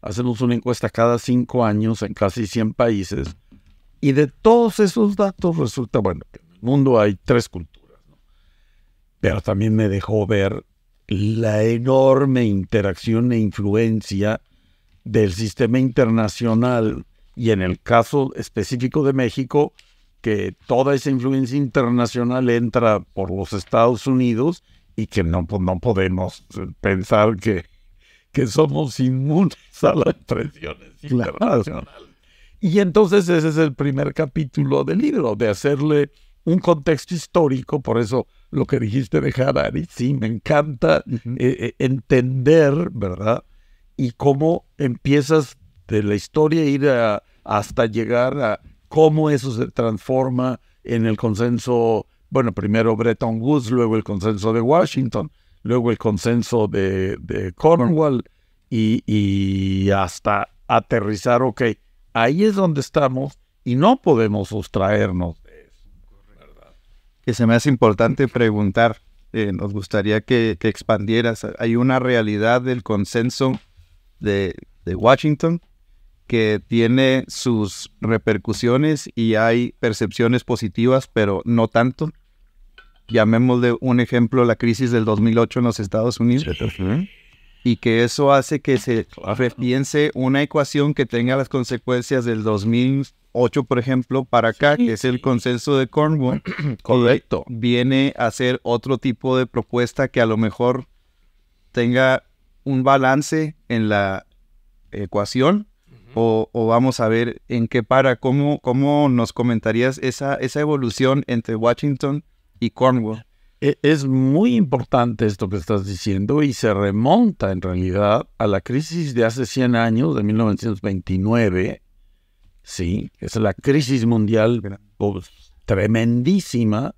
Hacemos una encuesta cada cinco años en casi 100 países y de todos esos datos resulta, bueno, que en el mundo hay tres culturas, ¿no? pero también me dejó ver la enorme interacción e influencia del sistema internacional y en el caso específico de México, que toda esa influencia internacional entra por los Estados Unidos y que no, pues, no podemos pensar que, que somos inmunes a las presiones internacionales. Y entonces ese es el primer capítulo del libro, de hacerle un contexto histórico, por eso lo que dijiste de Harari, sí, me encanta eh, eh, entender, ¿verdad? Y cómo empiezas de la historia ir hasta llegar a cómo eso se transforma en el consenso, bueno, primero Bretton Woods, luego el consenso de Washington, luego el consenso de, Cornwall y hasta aterrizar, ok, Ahí es donde estamos y no podemos sustraernos de eso. Que se me hace importante preguntar, eh, nos gustaría que, expandieras. Hay una realidad del consenso de, de Washington que tiene sus repercusiones y hay percepciones positivas, pero no tanto de un ejemplo la crisis del 2008 en los Estados Unidos, y que eso hace que se repiense una ecuación que tenga las consecuencias del 2008, por ejemplo, para acá, que es el consenso de Cornwall. Correcto. Viene a ser otro tipo de propuesta que a lo mejor tenga un balance en la ecuación o, vamos a ver en qué para, cómo, cómo nos comentarías esa, esa evolución entre Washington y Cornwall. E, es muy importante esto que estás diciendo y se remonta en realidad a la crisis de hace 100 años, de 1929. Sí, es la crisis mundial pues, tremendísima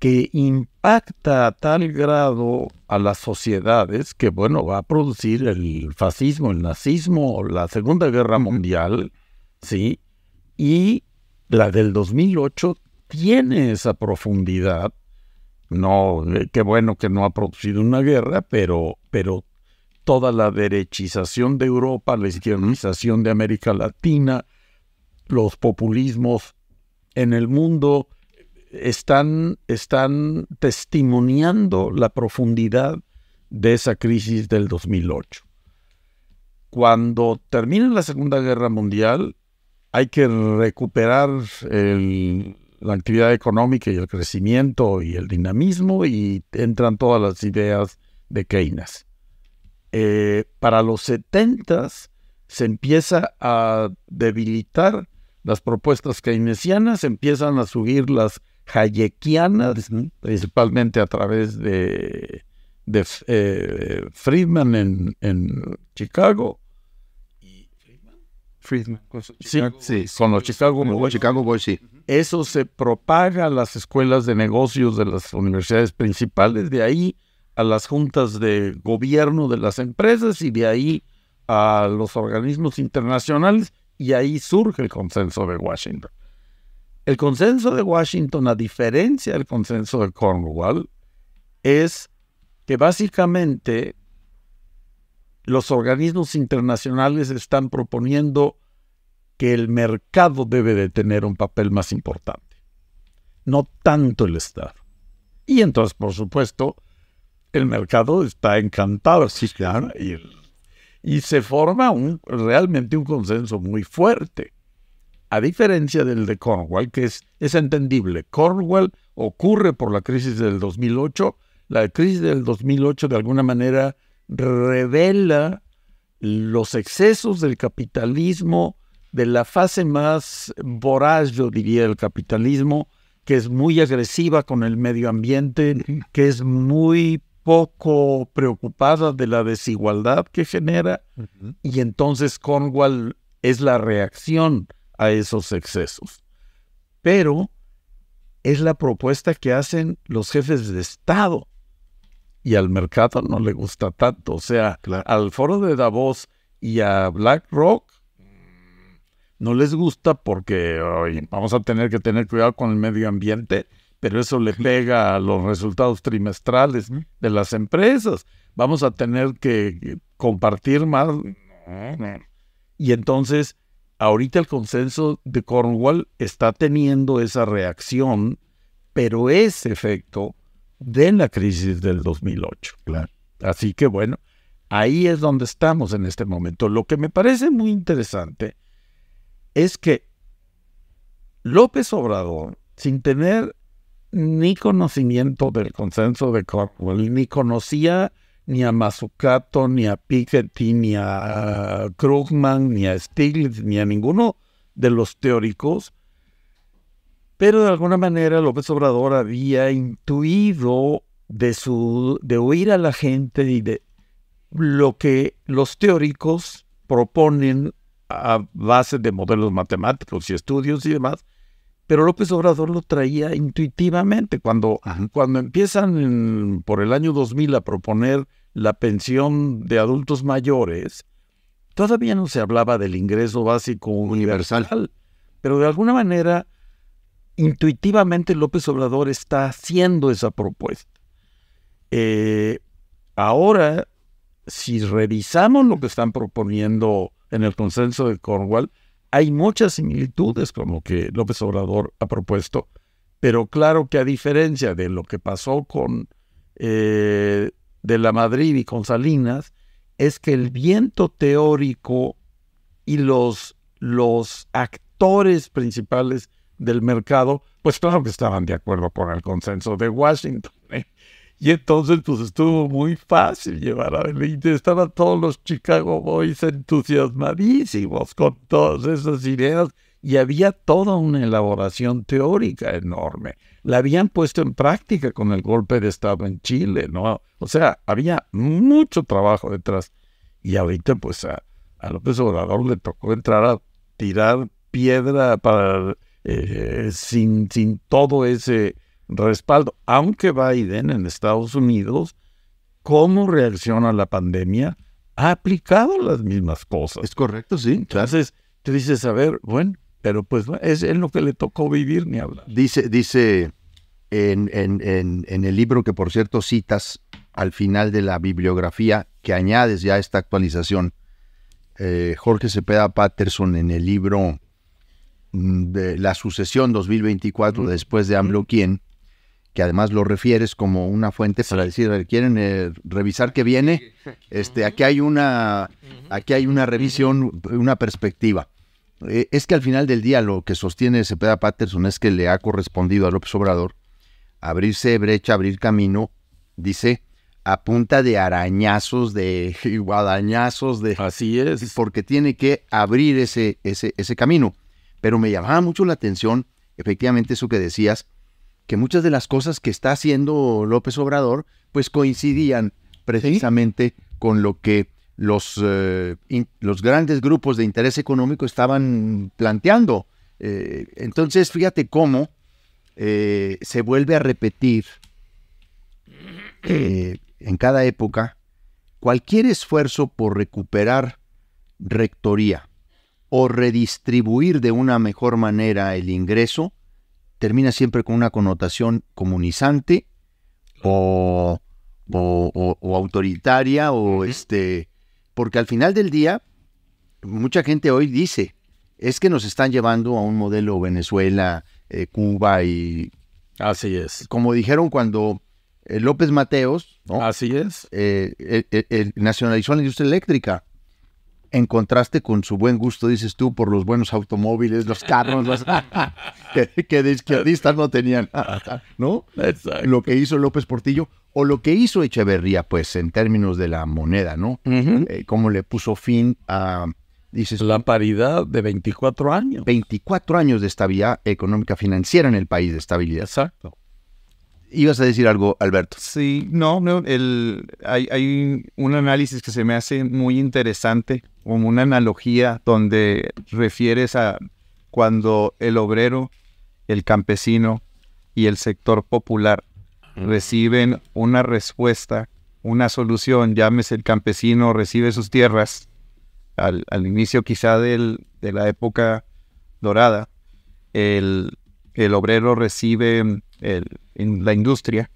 que impacta a tal grado a las sociedades que, bueno, va a producir el fascismo, el nazismo, la Segunda Guerra Mundial, sí, y la del 2008 tiene esa profundidad no, eh, qué bueno que no ha producido una guerra, pero, pero toda la derechización de Europa, la izquierdización de América Latina, los populismos en el mundo eh, están, están testimoniando la profundidad de esa crisis del 2008. Cuando termina la Segunda Guerra Mundial, hay que recuperar el, la actividad económica y el crecimiento y el dinamismo y entran todas las ideas de Keynes. Eh, para los 70 se empieza a debilitar las propuestas keynesianas, empiezan a subir las hayekianas, principalmente a través de, de eh, Friedman en, en Chicago, sí, sí, con los Chicago Boys. Eso se propaga a las escuelas de negocios de las universidades principales, de ahí a las juntas de gobierno de las empresas y de ahí a los organismos internacionales y ahí surge el consenso de Washington. El consenso de Washington, a diferencia del consenso de Cornwall, es que básicamente los organismos internacionales están proponiendo que el mercado debe de tener un papel más importante, no tanto el Estado. Y entonces, por supuesto, el mercado está encantado, y, se forma un, realmente un consenso muy fuerte, a diferencia del de Cornwall, que es, es entendible. Cornwall ocurre por la crisis del 2008, la crisis del 2008 de alguna manera revela los excesos del capitalismo, de la fase más voraz, yo diría, del capitalismo, que es muy agresiva con el medio ambiente, que es muy poco preocupada de la desigualdad que genera, y entonces Cornwall es la reacción a esos excesos. Pero es la propuesta que hacen los jefes de Estado y al mercado no le gusta tanto. O sea, al foro de Davos y a BlackRock mm, no les gusta porque vamos a tener que tener cuidado con el medio ambiente, pero eso le pega a los resultados trimestrales de las empresas. Vamos a tener que compartir más. Y entonces, ahorita el consenso de Cornwall está teniendo esa reacción, pero ese efecto de la crisis del 2008. Así que bueno, ahí es donde estamos en este momento. Lo que me parece muy interesante es que López Obrador, sin tener ni conocimiento del consenso de Cornwall, ni conocía ni a Mazzucato, ni a Piketty, ni a Krugman, ni a Stiglitz, ni a ninguno de los teóricos, pero de alguna manera López Obrador había intuido de, su, de oír a la gente y de lo que los teóricos proponen a base de modelos matemáticos y estudios y demás, pero López Obrador lo traía intuitivamente. Cuando, cuando empiezan por el año 2000 a proponer la pensión de adultos mayores, todavía no se hablaba del ingreso básico universal. pero de alguna manera intuitivamente López Obrador está haciendo esa propuesta. Eh, ahora, si revisamos lo que están proponiendo en el consenso de Cornwall, hay muchas similitudes con lo que López Obrador ha propuesto, pero claro que a diferencia de lo que pasó con eh, de la Madrid y con Salinas, es que el viento teórico y los, los actores principales del mercado, pues claro que estaban de acuerdo con el consenso de Washington. ¿eh? Y entonces pues estuvo muy fácil llevar a estaba Estaban todos los Chicago Boys entusiasmadísimos con todas esas ideas y había toda una elaboración teórica enorme. La habían puesto en práctica con el golpe de Estado en Chile, ¿no? O sea, había mucho trabajo detrás. Y ahorita pues a, a López Obrador le tocó entrar a tirar piedra para eh, sin, sin todo ese respaldo. Aunque Biden en Estados Unidos, ¿cómo reacciona a la pandemia? Ha aplicado las mismas cosas. Es correcto, sí. Entonces, tú dices, a ver, bueno, pero pues es en lo que le tocó vivir ni hablar. Dice, dice en, en, el libro que por cierto citas al final de la bibliografía, que añades ya esta actualización, eh, Jorge Cepeda Patterson en el libro Mm, de la sucesión 2024 después de AMLO, que además lo refieres como una fuente para decir, quieren eh, revisar qué viene, este, aquí hay una, aquí hay una revisión, una perspectiva. Eh, es que al final del día lo que sostiene Cepeda Patterson es que le ha correspondido a López Obrador abrirse brecha, abrir camino, dice, a punta de arañazos, de guadañazos, de... Así es. Porque tiene que abrir ese, ese, ese camino. Pero me llamaba mucho la atención, efectivamente, eso que decías, que muchas de las cosas que está haciendo López Obrador, pues coincidían precisamente con lo que los, eh, los grandes grupos de interés económico estaban planteando. Eh, entonces, fíjate cómo eh, se vuelve a repetir en cada época cualquier esfuerzo por recuperar rectoría o redistribuir de una mejor manera el ingreso, termina siempre con una connotación comunizante o, autoritaria o este, porque al final del día, mucha gente hoy dice, es que nos están llevando a un modelo Venezuela, eh, Cuba y... Así es. Como dijeron cuando eh, López Mateos, Así es. Eh, nacionalizó la industria eléctrica en contraste con su buen gusto, dices tú, por los buenos automóviles, los carros, los... que, de izquierdistas no tenían, ¿no? Exacto. Lo que hizo López Portillo o lo que hizo Echeverría, pues, en términos de la moneda, ¿no? Eh, cómo le puso fin a, dices... La paridad de 24 años. 24 años de estabilidad económica financiera en el país, de estabilidad. Exacto. Ibas a decir algo, Alberto. Sí, no, no el, hay, hay un análisis que se me hace muy interesante como una analogía donde refieres a cuando el obrero, el campesino y el sector popular reciben una respuesta, una solución, llámese el campesino, recibe sus tierras, al, inicio quizá de la época dorada, el, obrero recibe en la industria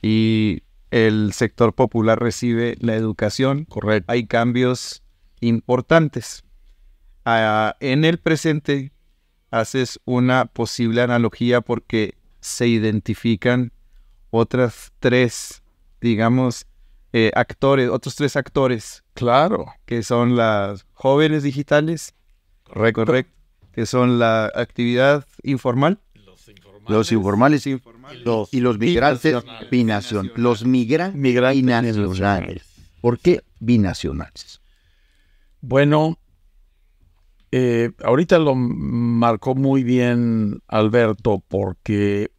y el sector popular recibe la educación. Correcto. Hay cambios importantes. Ah, en el presente haces una posible analogía porque se identifican otras tres, digamos, eh, actores, otros tres actores. Claro. Que son las jóvenes digitales. Correcto. que son la actividad informal. Los informales. informales y los migrantes binacionales. Los migrantes binacionales. ¿Por qué binacionales? Bueno, eh, ahorita lo marcó muy bien Alberto porque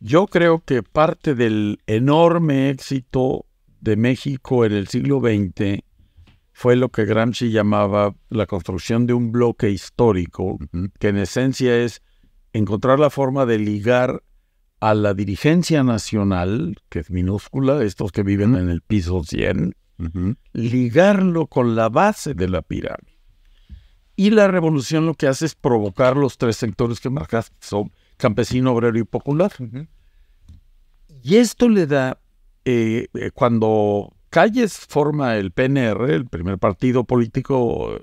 yo creo que parte del enorme éxito de México en el siglo XX fue lo que Gramsci llamaba la construcción de un bloque histórico, que en esencia es encontrar la forma de ligar a la dirigencia nacional, que es minúscula, estos que viven en el piso 100, ligarlo con la base de la pirámide. Y la revolución lo que hace es provocar los tres sectores que marcas son campesino, obrero y popular. Y esto le da, eh, eh, cuando Calles forma el PNR, el primer partido político eh,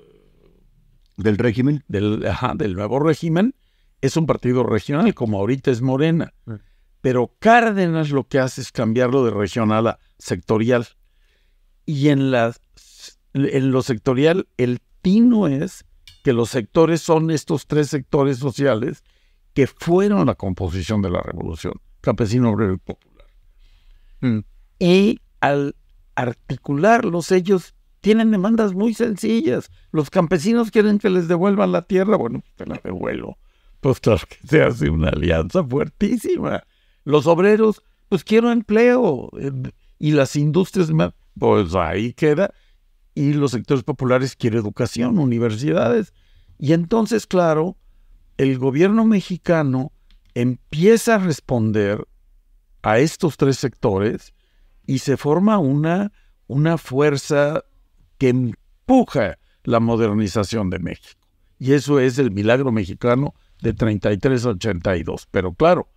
del régimen, del, del nuevo régimen, es un partido regional, como ahorita es Morena. Pero Cárdenas lo que hace es cambiarlo de regional a sectorial. Y en, las, en lo sectorial, el tino es que los sectores son estos tres sectores sociales que fueron la composición de la revolución, campesino, obrero y popular. Mm. Y al articularlos, ellos tienen demandas muy sencillas. Los campesinos quieren que les devuelvan la tierra, bueno, pues, te la devuelvo. Pues claro que se hace una alianza fuertísima. Los obreros, pues quiero empleo. Eh, y las industrias, pues ahí queda. Y los sectores populares quieren educación, universidades. Y entonces, claro, el gobierno mexicano empieza a responder a estos tres sectores y se forma una, una fuerza que empuja la modernización de México. Y eso es el milagro mexicano de 33 82. Pero claro,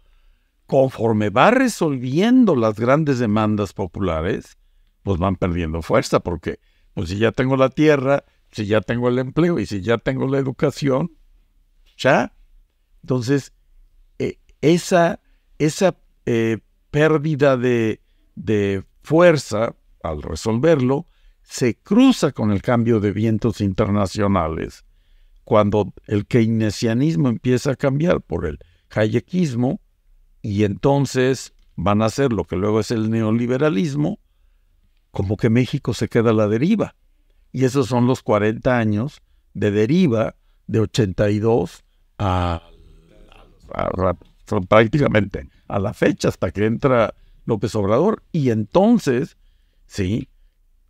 conforme va resolviendo las grandes demandas populares, pues van perdiendo fuerza, porque pues si ya tengo la tierra, si ya tengo el empleo y si ya tengo la educación, ya. Entonces, e, esa, esa eh, pérdida de, de fuerza al resolverlo se cruza con el cambio de vientos internacionales. Cuando el keynesianismo empieza a cambiar por el hayekismo, y entonces van a hacer lo que luego es el neoliberalismo, como que México se queda a la deriva. Y esos son los 40 años de deriva de 82 a, prácticamente a la fecha hasta que entra López Obrador. Y entonces, sí,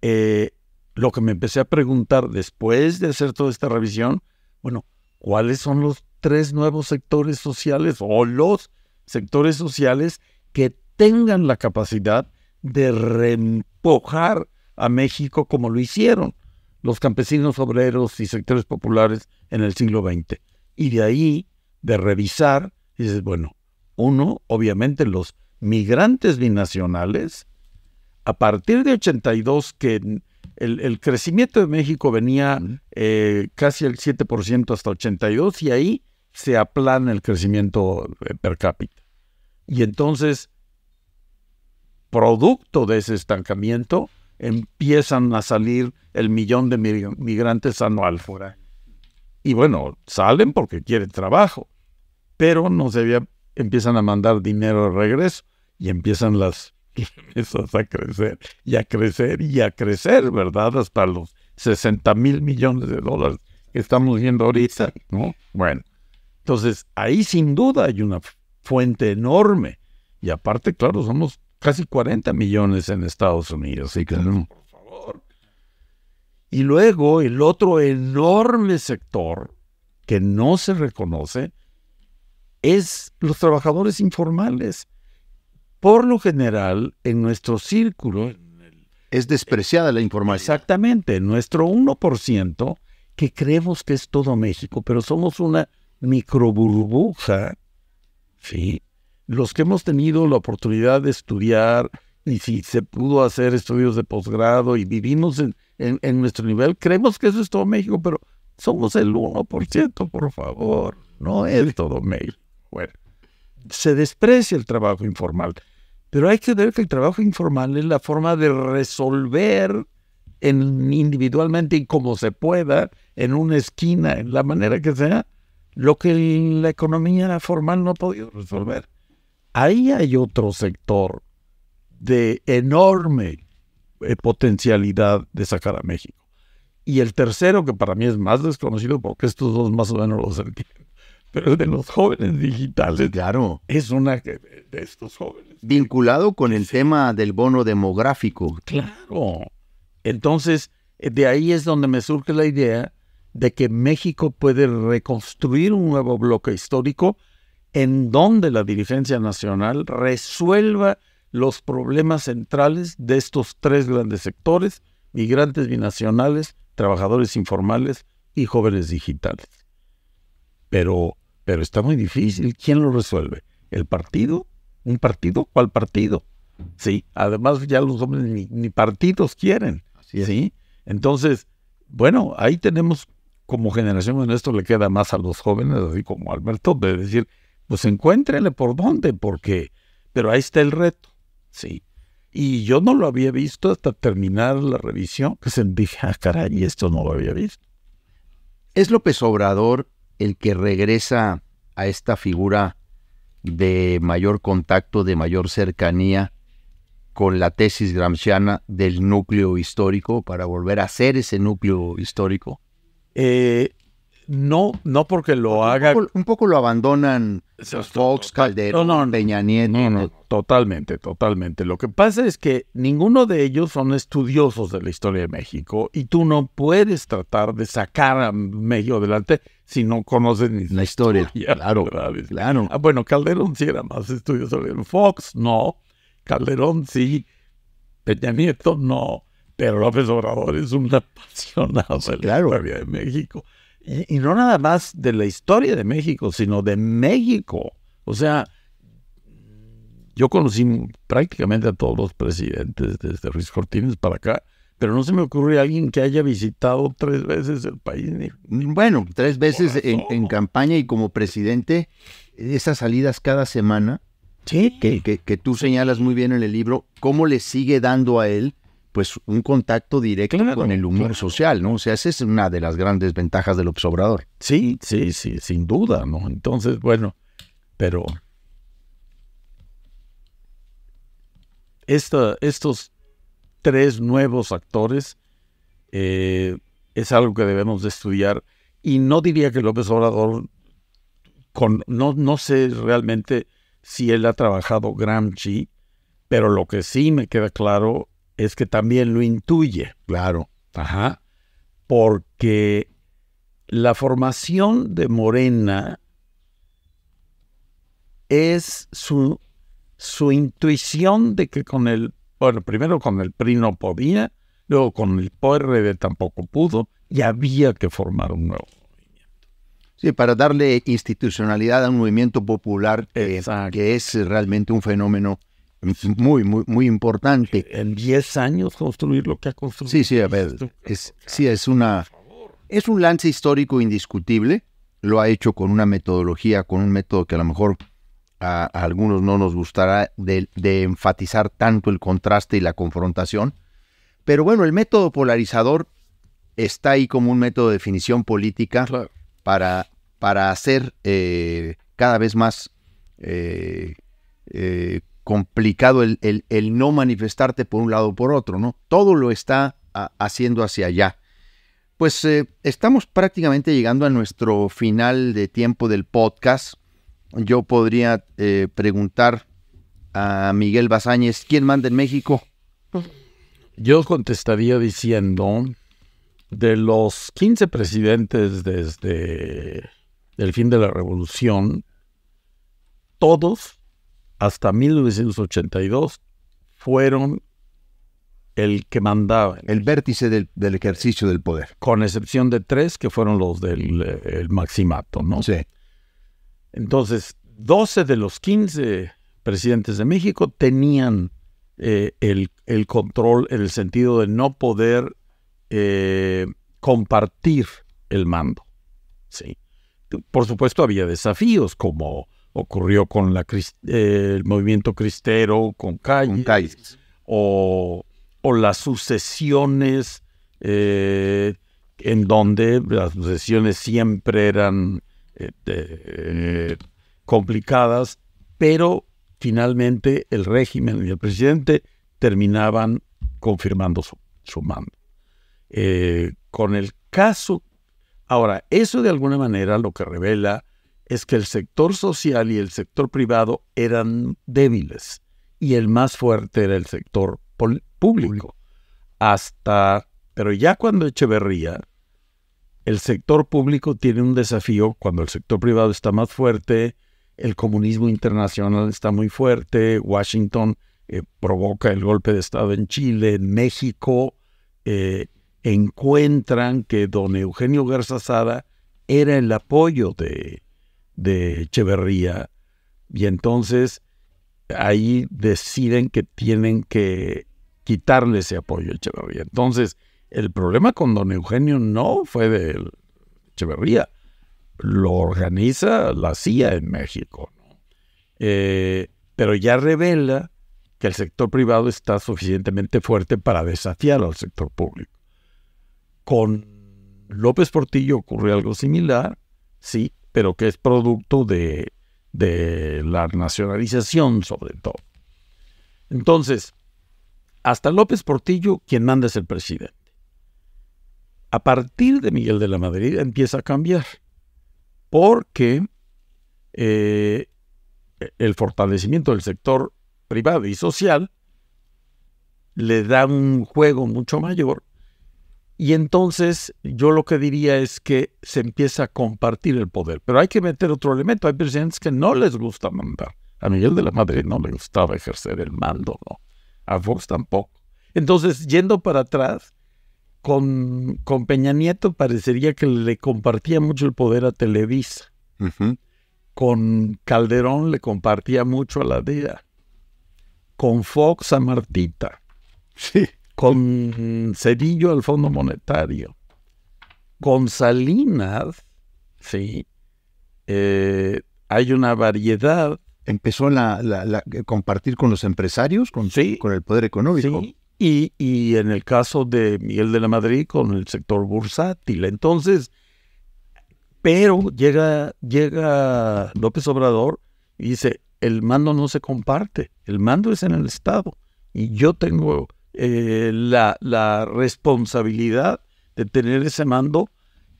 eh, lo que me empecé a preguntar después de hacer toda esta revisión, bueno, ¿cuáles son los tres nuevos sectores sociales o los sectores sociales que tengan la capacidad de reempujar a México como lo hicieron los campesinos obreros y sectores populares en el siglo XX. Y de ahí, de revisar, dices, bueno, uno, obviamente los migrantes binacionales, a partir de 82, que el, crecimiento de México venía eh, casi el 7% hasta 82, y ahí se aplana el crecimiento eh, per cápita. Y entonces producto de ese estancamiento, empiezan a salir el millón de migrantes anual fuera. Y bueno, salen porque quieren trabajo, pero no se había, empiezan a mandar dinero de regreso y empiezan las empresas a crecer y a crecer y a crecer, ¿verdad? Hasta los 60 mil millones de dólares que estamos viendo ahorita, ¿no? Bueno, entonces ahí sin duda hay una fuente enorme y aparte, claro, somos casi 40 millones en Estados Unidos. por favor. Y luego el otro enorme sector que no se reconoce es los trabajadores informales. Por lo general, en nuestro círculo... Es despreciada la información. Exactamente, nuestro 1%, que creemos que es todo México, pero somos una microburbuja, ¿sí? los que hemos tenido la oportunidad de estudiar y si se pudo hacer estudios de posgrado y vivimos en, en, nuestro nivel, creemos que eso es todo México, pero somos el 1%, por favor, no es todo México. Bueno, se desprecia el trabajo informal, pero hay que ver que el trabajo informal es la forma de resolver individualmente y como se pueda, en una esquina, en la manera que sea, lo que la economía formal no ha podido resolver ahí hay otro sector de enorme eh, potencialidad de sacar a México. Y el tercero, que para mí es más desconocido, porque estos dos más o menos los entiendo, pero de los jóvenes digitales. Claro. Es una de estos jóvenes. Vinculado con el tema del bono demográfico. Claro. Entonces, eh, de ahí es donde me surge la idea de que México puede reconstruir un nuevo bloque histórico en donde la dirigencia nacional resuelva los problemas centrales de estos tres grandes sectores, migrantes binacionales, trabajadores informales y jóvenes digitales. Pero, pero está muy difícil. ¿Quién lo resuelve? ¿El partido? ¿Un partido? ¿Cuál partido? Sí, además ya los hombres ni, partidos quieren. ¿sí? Entonces, bueno, ahí tenemos como generación en esto le queda más a los jóvenes, así como Alberto, de decir, pues encuéntrenle por dónde, porque, pero ahí está el reto, ¿sí? Y yo no lo había visto hasta terminar la revisión, que se dije, ah, caray, esto no lo había visto. ¿Es López Obrador el que regresa a esta figura de mayor contacto, de mayor cercanía con la tesis gramsciana del núcleo histórico, para volver a ser ese núcleo histórico? Eh, no, no porque lo haga. un poco lo abandonan Fox, Calderón, Peña Nieto. No, totalmente, totalmente. Lo que pasa es que ninguno de ellos son estudiosos de la historia de México y tú no puedes tratar de sacar a México adelante si no conoces ni la historia. claro, claro. Ah, bueno, Calderón sí era más estudioso. Fox no, Calderón sí, Peña Nieto no, pero López Obrador es un apasionado de la historia de México y, no nada más de la historia de México, sino de México. O sea, yo conocí prácticamente a todos los presidentes desde Ruiz Cortines para acá, pero no se me ocurre alguien que haya visitado tres veces el país. bueno, tres veces en, campaña y como presidente, esas salidas cada semana, que tú señalas muy bien en el libro, cómo le sigue dando a él pues un contacto directo con el humor social, ¿no? O sea, esa es una de las grandes ventajas del observador. Sí, sí, sí, sin duda, ¿no? Entonces, bueno, pero estos tres nuevos actores eh, es algo que debemos de estudiar y no diría que López Obrador, con, no, no sé realmente si él ha trabajado Gramsci, pero lo que sí me queda claro es que también lo intuye. Claro. Ajá. Porque la formación de Morena es su, su intuición de que con el, bueno, primero con el PRI no podía, luego con el PRD tampoco pudo, y había que formar un nuevo movimiento. Sí, para darle institucionalidad a un movimiento popular que es realmente un fenómeno muy, muy, muy importante. Eh, en 10 años construir lo que ha construido. Sí, sí, a ver, es, sí, es, una, es un lance histórico indiscutible. Lo ha hecho con una metodología, con un método que a lo mejor a, algunos no nos gustará de, enfatizar tanto el contraste y la confrontación. Pero bueno, el método polarizador está ahí como un método de definición política para, para hacer eh, cada vez más eh, eh complicado el, no manifestarte por un lado o por otro, ¿no? Todo lo está ah, haciendo hacia allá. Pues eh, estamos prácticamente llegando a nuestro final de tiempo del podcast. Yo podría eh, preguntar a Miguel Bazáñez, ¿quién manda en México? Yo contestaría diciendo, de los 15 presidentes desde el fin de la revolución, todos hasta 1982 fueron el que mandaba. El vértice del, ejercicio del poder. Con excepción de tres que fueron los del maximato, ¿no? Sí. Entonces, 12 de los 15 presidentes de México tenían eh, el, control en el sentido de no poder eh, compartir el mando. Sí. Por supuesto, había desafíos como ocurrió con la, eh, el movimiento cristero, con calles, O, las sucesiones eh, en donde las sucesiones siempre eran eh, complicadas, pero finalmente el régimen y el presidente terminaban confirmando su, su mando. con el caso, ahora, eso de alguna manera lo que revela es que el sector social y el sector privado eran débiles y el más fuerte era el sector público. Hasta, pero ya cuando Echeverría, el sector público tiene un desafío cuando el sector privado está más fuerte, el comunismo internacional está muy fuerte, Washington eh, provoca el golpe de Estado en Chile, en México, eh, encuentran que don Eugenio Garzazada era el apoyo de, de Echeverría. Y entonces ahí deciden que tienen que quitarle ese apoyo a Echeverría. Entonces, el problema con don Eugenio no fue de Echeverría, lo organiza la CIA en México. Eh, pero ya revela que el sector privado está suficientemente fuerte para desafiar al sector público. Con López Portillo ocurre algo similar, sí, pero que es producto de, la nacionalización sobre todo. Entonces, hasta López Portillo, quien manda es el presidente. A partir de Miguel de la Madrid empieza a cambiar, porque eh, el fortalecimiento del sector privado y social le da un juego mucho mayor y entonces yo lo que diría es que se empieza a compartir el poder. Pero hay que meter otro elemento. Hay presidentes que no les gusta mandar. A Miguel de la Madre no le gustaba ejercer el mando, ¿no? A Fox tampoco. Entonces, yendo para atrás, con, con Peña Nieto parecería que le compartía mucho el poder a Televisa. Con Calderón le compartía mucho a la DEA. Con Fox a Martita. Sí con Cedillo al Fondo Monetario, con Salinas, sí, eh, hay una variedad. Empezó la, compartir con los empresarios, con, con el poder económico. Sí. Y, en el caso de Miguel de la Madrid, con el sector bursátil. Entonces, pero llega, llega López Obrador y dice, el mando no se comparte, el mando es en el Estado. Y yo tengo eh, la, responsabilidad de tener ese mando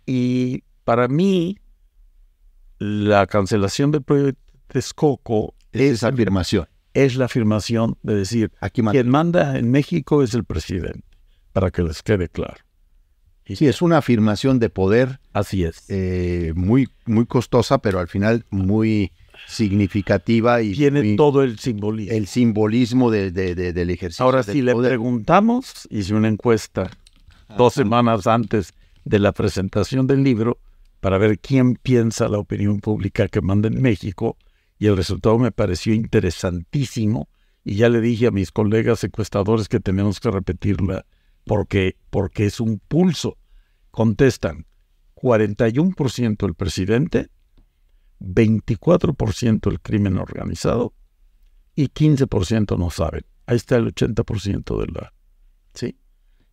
y para mí la cancelación del proyecto de es, es afirmación. Es la afirmación de decir, Aquí quien manda en México es el presidente, para que les quede claro. Sí, es una afirmación de poder. Así es. Eh, muy, muy costosa, pero al final muy significativa y tiene todo el simbolismo. El simbolismo de, del ejercicio. Ahora, si le preguntamos, hice una encuesta dos semanas antes de la presentación del libro para ver quién piensa la opinión pública que manda en México y el resultado me pareció interesantísimo y ya le dije a mis colegas secuestradores que tenemos que repetirla porque, porque es un pulso. Contestan 41% el presidente, 24% el crimen organizado y 15% no saben. Ahí está el 80% de la... ¿sí?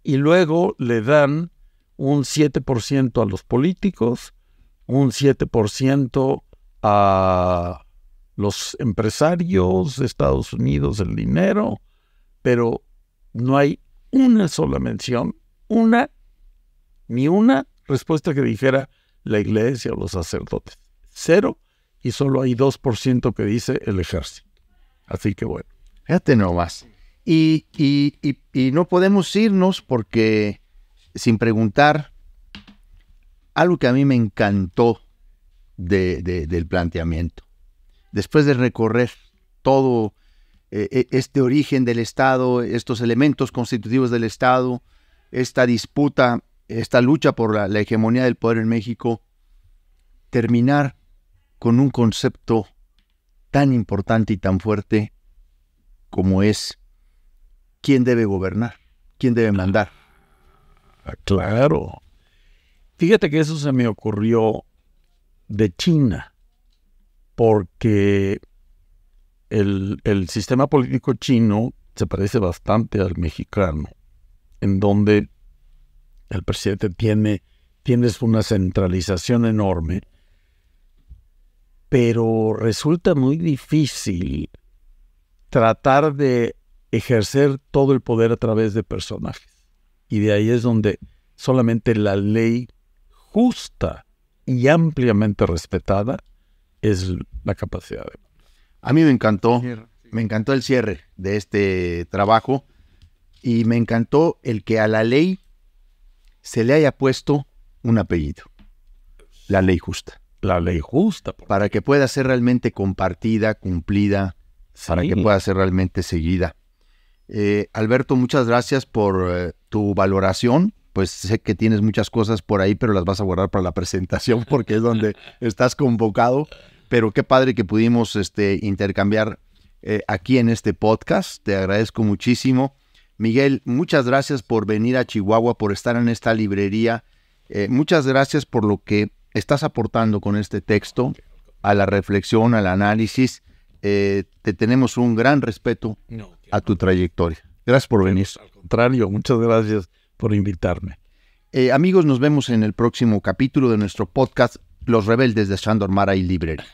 Y luego le dan un 7% a los políticos, un 7% a los empresarios de Estados Unidos, el dinero, pero no hay una sola mención, una, ni una respuesta que dijera la iglesia o los sacerdotes cero y solo hay 2% que dice el ejército. Así que bueno. Fíjate nomás. Y, y, no podemos irnos porque sin preguntar algo que a mí me encantó del planteamiento. Después de recorrer todo eh, eh, este origen del Estado, estos elementos constitutivos del Estado, esta disputa, esta lucha por la hegemonía del poder en México, terminar con un concepto tan importante y tan fuerte como es quién debe gobernar, quién debe mandar. Ah, claro. Fíjate que eso se me ocurrió de China, porque el, sistema político chino se parece bastante al mexicano, en donde el presidente tiene, una centralización enorme pero resulta muy difícil tratar de ejercer todo el poder a través de personajes. Y de ahí es donde solamente la ley justa y ampliamente respetada es la capacidad de... A mí me encantó, me encantó el cierre de este trabajo y me encantó el que a la ley se le haya puesto un apellido, la ley justa. La ley justa. Para que pueda ser realmente compartida, cumplida, para que pueda ser realmente seguida. Eh, Alberto, muchas gracias por eh, tu valoración. Pues sé que tienes muchas cosas por ahí, pero las vas a guardar para la presentación porque es donde estás convocado. Pero qué padre que pudimos este, intercambiar eh, aquí en este podcast. Te agradezco muchísimo. Miguel, muchas gracias por venir a Chihuahua, por estar en esta librería. muchas gracias por lo que estás aportando con este texto a la reflexión, al análisis. Eh, te tenemos un gran respeto a tu trayectoria. Gracias por venir. Al contrario, muchas gracias por invitarme. Eh, amigos, nos vemos en el próximo capítulo de nuestro podcast Los Rebeldes de Sandor Mara y Librería.